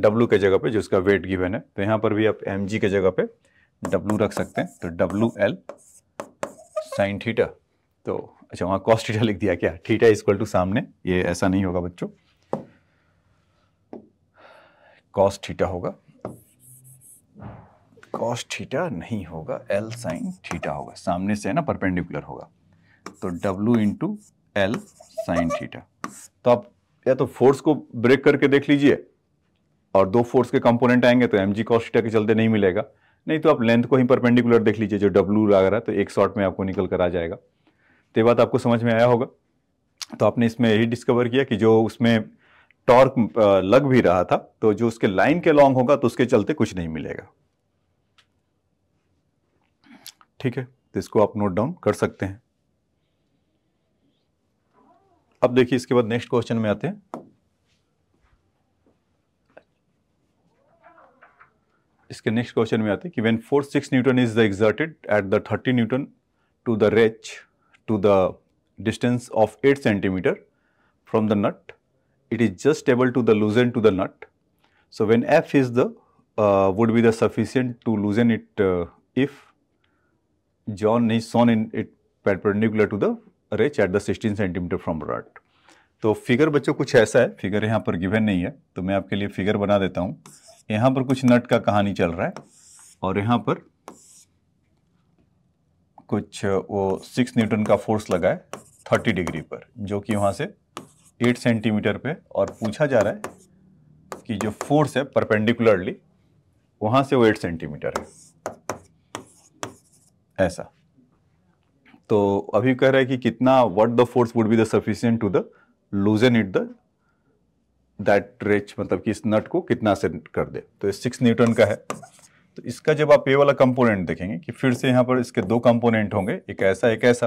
डब्लू के जगह पे जो उसका वेट गिवन है तो यहाँ पर भी आप एम जी के जगह पे डब्लू रख सकते हैं तो डब्लू एल साइन थीटा तो अच्छा वहाँ कॉस थीटा लिख दिया क्या थीटा इक्वल टू सामने ये ऐसा नहीं होगा बच्चों कॉस थीटा होगा कॉस थीटा नहीं होगा एल साइन थीटा होगा सामने से है ना परपेंडिकुलर होगा तो W into L sine theta तो आप या तो फोर्स को ब्रेक करके देख लीजिए और दो फोर्स के कंपोनेंट आएंगे तो एम जी कॉस थीटा के चलते नहीं मिलेगा नहीं तो आप लेंथ को ही परपेंडिकुलर देख लीजिए जो डब्ल्यू लग रहा है तो एक शॉट में आपको निकल कर आ जाएगा तो ये बात आपको समझ में आया होगा तो आपने इसमें यही डिस्कवर किया कि जो उसमें टॉर्क लग भी रहा था तो जो उसके लाइन के लॉन्ग होगा तो उसके चलते कुछ नहीं मिलेगा ठीक है तो इसको आप नोट डाउन कर सकते हैं अब देखिए इसके बाद नेक्स्ट क्वेश्चन में आते हैं इसके नेक्स्ट क्वेश्चन में आते हैं कि when four six newton is the exerted at the thirty newton to the wrench to the distance of eight centimetre from the nut it is just able to the loosen to the nut so when F is the would be be the sufficient to loosen it uh, John is shown in it perpendicular to the ridge at the 16 centimetre from rod तो फिगर बच्चों कुछ ऐसा है फिगर यहाँ पर गिवन नहीं है तो मैं आपके लिए फिगर बना देता हूँ यहाँ पर कुछ नट का कहानी चल रहा है और यहाँ पर कुछ वो सिक्स न्यूटन का फोर्स लगा है थर्टी डिग्री पर जो कि वहाँ से एट सेंटीमीटर पे और पूछा जा रहा है कि जो फोर्स है परपेंडिकुलरली वहाँ से वो एट सेंटीमीटर है ऐसा तो अभी कह रहा है कि कितना what the force would be the sufficient to the loosen it the that wrench मतलब कि इस नट को कितना से कर दे तो ये सिक्स न्यूटन का है तो इसका जब आप ये वाला कंपोनेंट देखेंगे कि फिर से यहाँ पर इसके दो कंपोनेंट होंगे एक ऐसा एक ऐसा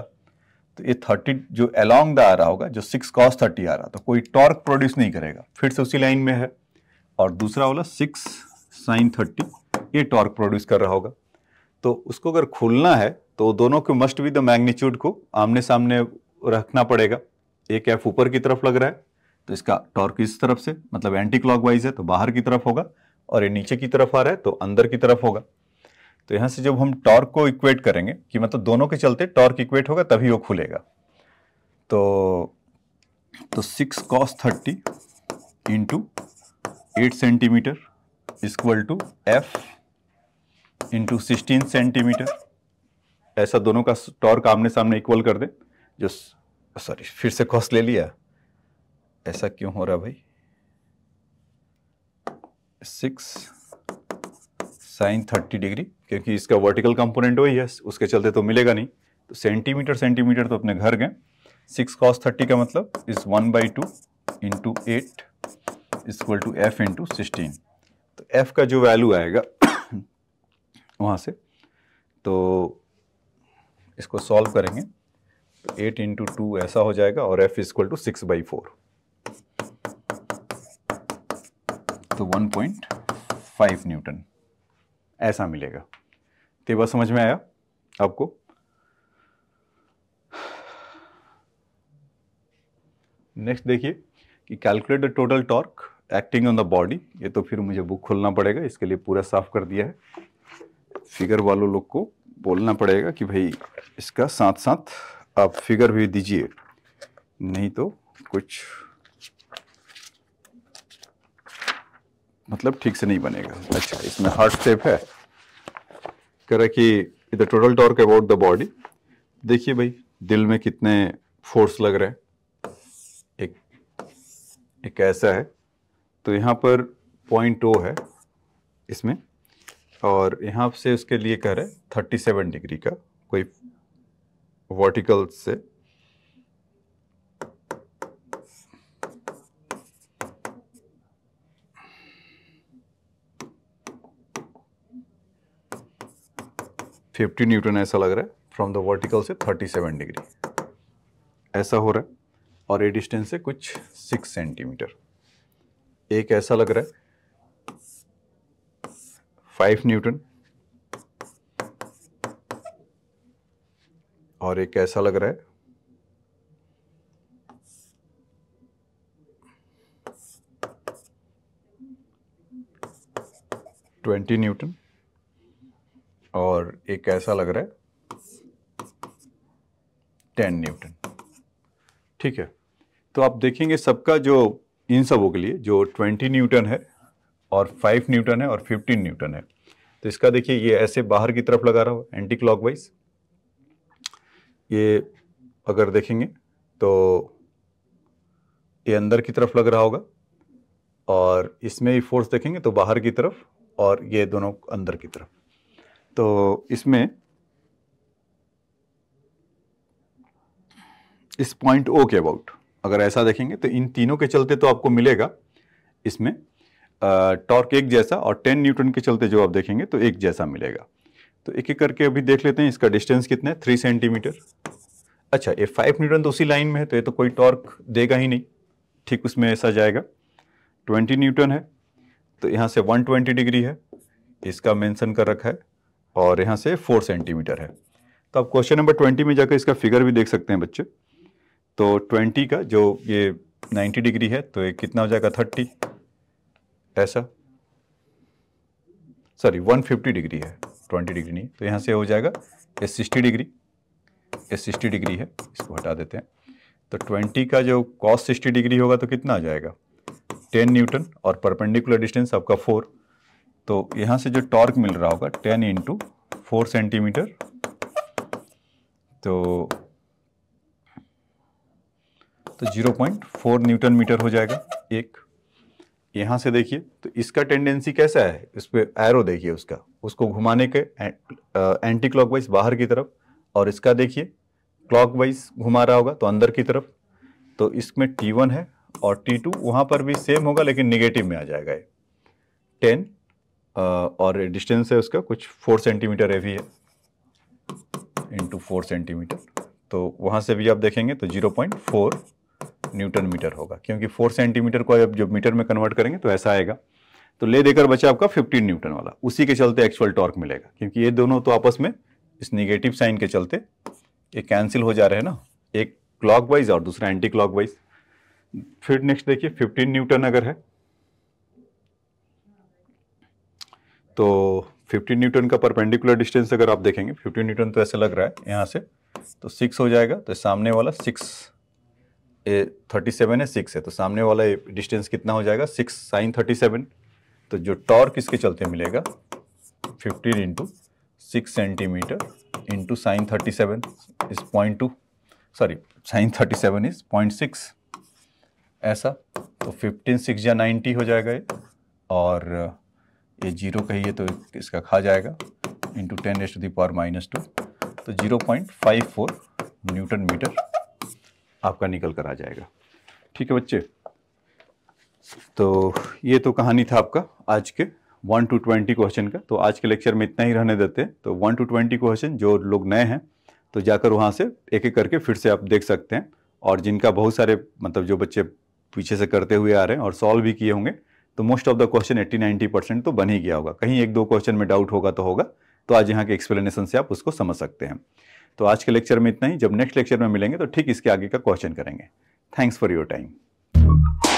तो ये थर्टी जो अलोंग द आ रहा होगा जो सिक्स कॉस थर्टी आ रहा तो कोई टॉर्क प्रोड्यूस नहीं करेगा फिर से उसी लाइन में है और दूसरा वाला सिक्स साइन थर्टी ये टॉर्क प्रोड्यूस कर रहा होगा तो उसको अगर खोलना है तो दोनों के मस्ट भी द मैग्नीट्यूड को आमने सामने रखना पड़ेगा एक एफ ऊपर की तरफ लग रहा है तो इसका टॉर्क इस तरफ से मतलब एंटी क्लॉकवाइज है तो बाहर की तरफ होगा और ये नीचे की तरफ आ रहा है तो अंदर की तरफ होगा तो यहां से जब हम टॉर्क को इक्वेट करेंगे कि मतलब दोनों के चलते टॉर्क इक्वेट होगा तभी वो खुलेगा तो तो six cos thirty into eight centimetre equal to F into sixteen centimetre ऐसा दोनों का टॉर्क आमने सामने इक्वल कर दे जो सॉरी फिर से कॉस्ट ले लिया ऐसा क्यों हो रहा भाई सिक्स साइन थर्टी डिग्री क्योंकि इसका वर्टिकल कंपोनेंट वही है उसके चलते तो मिलेगा नहीं तो सेंटीमीटर सेंटीमीटर तो अपने घर गए सिक्स कॉस थर्टी का मतलब is one by two into eight is equal to F into sixteen तो एफ का जो वैल्यू आएगा वहाँ से तो इसको सॉल्व करेंगे तो एट इंटू टू ऐसा हो जाएगा और F is equal to six by four तो वन पॉइंट फाइव न्यूटन ऐसा मिलेगा तो बस समझ में आया आपको नेक्स्ट देखिए कि calculate the total torque acting on the body ये तो फिर मुझे बुक खोलना पड़ेगा इसके लिए पूरा साफ कर दिया है फिगर वालों लोग को बोलना पड़ेगा कि भाई इसका साथ साथ आप फिगर भी दीजिए नहीं तो कुछ मतलब ठीक से नहीं बनेगा अच्छा इसमें हार्ट स्टेप है कह रहा कि इधर total torque about the body देखिए भाई दिल में कितने फोर्स लग रहे हैं एक एक ऐसा है तो यहाँ पर पॉइंट ओ है इसमें और यहाँ से उसके लिए कह रहे थर्टी सेवन डिग्री का कोई वर्टिकल से फिफ्टी न्यूटन ऐसा लग रहा है फ्रॉम द वर्टिकल से थर्टी सेवन डिग्री ऐसा हो रहा है और ये डिस्टेंस से कुछ सिक्स सेंटीमीटर एक ऐसा लग रहा है फाइव न्यूटन और ये कैसा लग रहा है ट्वेंटी न्यूटन और ये कैसा लग रहा है टेन न्यूटन ठीक है तो आप देखेंगे सबका जो इन सबों के लिए जो ट्वेंटी न्यूटन है और 5 न्यूटन है और 15 न्यूटन है तो इसका देखिए ये ऐसे बाहर की तरफ लगा रहा हो एंटी क्लॉक ये अगर देखेंगे तो ये अंदर की तरफ लग रहा होगा और इसमें ये फोर्स देखेंगे तो बाहर की तरफ और ये दोनों अंदर की तरफ तो इसमें इस पॉइंट ओ के अबाउट अगर ऐसा देखेंगे तो इन तीनों के चलते तो आपको मिलेगा इसमें टॉर्क एक जैसा और 10 न्यूटन के चलते जो आप देखेंगे तो एक जैसा मिलेगा तो एक एक करके अभी देख लेते हैं इसका डिस्टेंस कितना है थ्री सेंटीमीटर अच्छा ये फाइव न्यूटन तो उसी लाइन में है तो ये तो कोई टॉर्क देगा ही नहीं ठीक उसमें ऐसा जाएगा ट्वेंटी न्यूटन है तो यहाँ से वन ट्वेंटी डिग्री है इसका मेंशन कर रखा है और यहाँ से फोर सेंटीमीटर है तो आप क्वेश्चन नंबर ट्वेंटी में जाकर इसका फिगर भी देख सकते हैं बच्चे तो ट्वेंटी का जो ये नाइन्टी डिग्री है तो ये कितना हो जाएगा थर्टी ऐसा सॉरी 150 डिग्री है 20 डिग्री नहीं तो यहाँ से हो जाएगा ये 60 डिग्री ये 60 डिग्री है इसको हटा देते हैं तो 20 का जो कॉस 60 डिग्री होगा तो कितना आ जाएगा 10 न्यूटन और परपेंडिकुलर डिस्टेंस आपका 4 तो यहाँ से जो टॉर्क मिल रहा होगा 10 इंटू फोर सेंटीमीटर तो तो 0.4 न्यूटन मीटर हो जाएगा एक यहाँ से देखिए तो इसका टेंडेंसी कैसा है इस पर एरो देखिए उसका उसको घुमाने के एंटी क्लॉकवाइज बाहर की तरफ और इसका देखिए क्लॉकवाइज घुमा रहा होगा तो अंदर की तरफ तो इसमें टी वन है और टी टू वहाँ पर भी सेम होगा लेकिन निगेटिव में आ जाएगा ये टेन और डिस्टेंस है उसका कुछ फोर सेंटीमीटर भी है इंटू फोर सेंटीमीटर तो वहाँ से भी आप देखेंगे तो zero point four newton metre होगा क्योंकि फोर सेंटीमीटर को जब मीटर में कन्वर्ट करेंगे तो ऐसा आएगा तो ले देकर बचा आपका 15 न्यूटन वाला उसी के चलते एक्चुअल टॉर्क मिलेगा क्योंकि ये दोनों तो आपस में इस निगेटिव साइन के चलते ये कैंसिल हो जा रहे हैं ना एक क्लॉक और दूसरा एंटी क्लॉक फिर नेक्स्ट देखिए फिफ्टीन न्यूटन अगर है तो 15 न्यूटन का परपेंडिकुलर डिस्टेंस अगर आप देखेंगे 15 न्यूटन तो ऐसे लग रहा है यहाँ से तो सिक्स हो जाएगा तो सामने वाला सिक्स ए थर्टी सेवन है सिक्स है तो सामने वाला डिस्टेंस कितना हो जाएगा सिक्स साइन थर्टी सेवन तो जो टॉर्क इसके चलते मिलेगा fifteen into six centimetre into sine thirty seven is point two sorry sine thirty seven is point six ऐसा तो फिफ्टीन सिक्स या नाइन्टी हो जाएगा ये और ये जीरो कहिए तो इसका खा जाएगा into ten raise to the power minus two तो zero point five four newton metre आपका निकल कर आ जाएगा ठीक है बच्चे तो ये तो कहानी था आपका आज के वन टू ट्वेंटी क्वेश्चन का तो आज के लेक्चर में इतना ही रहने देते हैं तो वन टू ट्वेंटी क्वेश्चन जो लोग नए हैं तो जाकर वहाँ से एक एक करके फिर से आप देख सकते हैं और जिनका बहुत सारे मतलब जो बच्चे पीछे से करते हुए आ रहे हैं और सॉल्व भी किए होंगे तो most of the question eighty ninety percent तो बन ही गया होगा कहीं एक दो क्वेश्चन में डाउट होगा तो होगा तो आज यहाँ के एक्सप्लेनेशन से आप उसको समझ सकते हैं तो आज के लेक्चर में इतना ही जब नेक्स्ट लेक्चर में मिलेंगे तो ठीक इसके आगे का क्वेश्चन करेंगे थैंक्स फॉर योर टाइम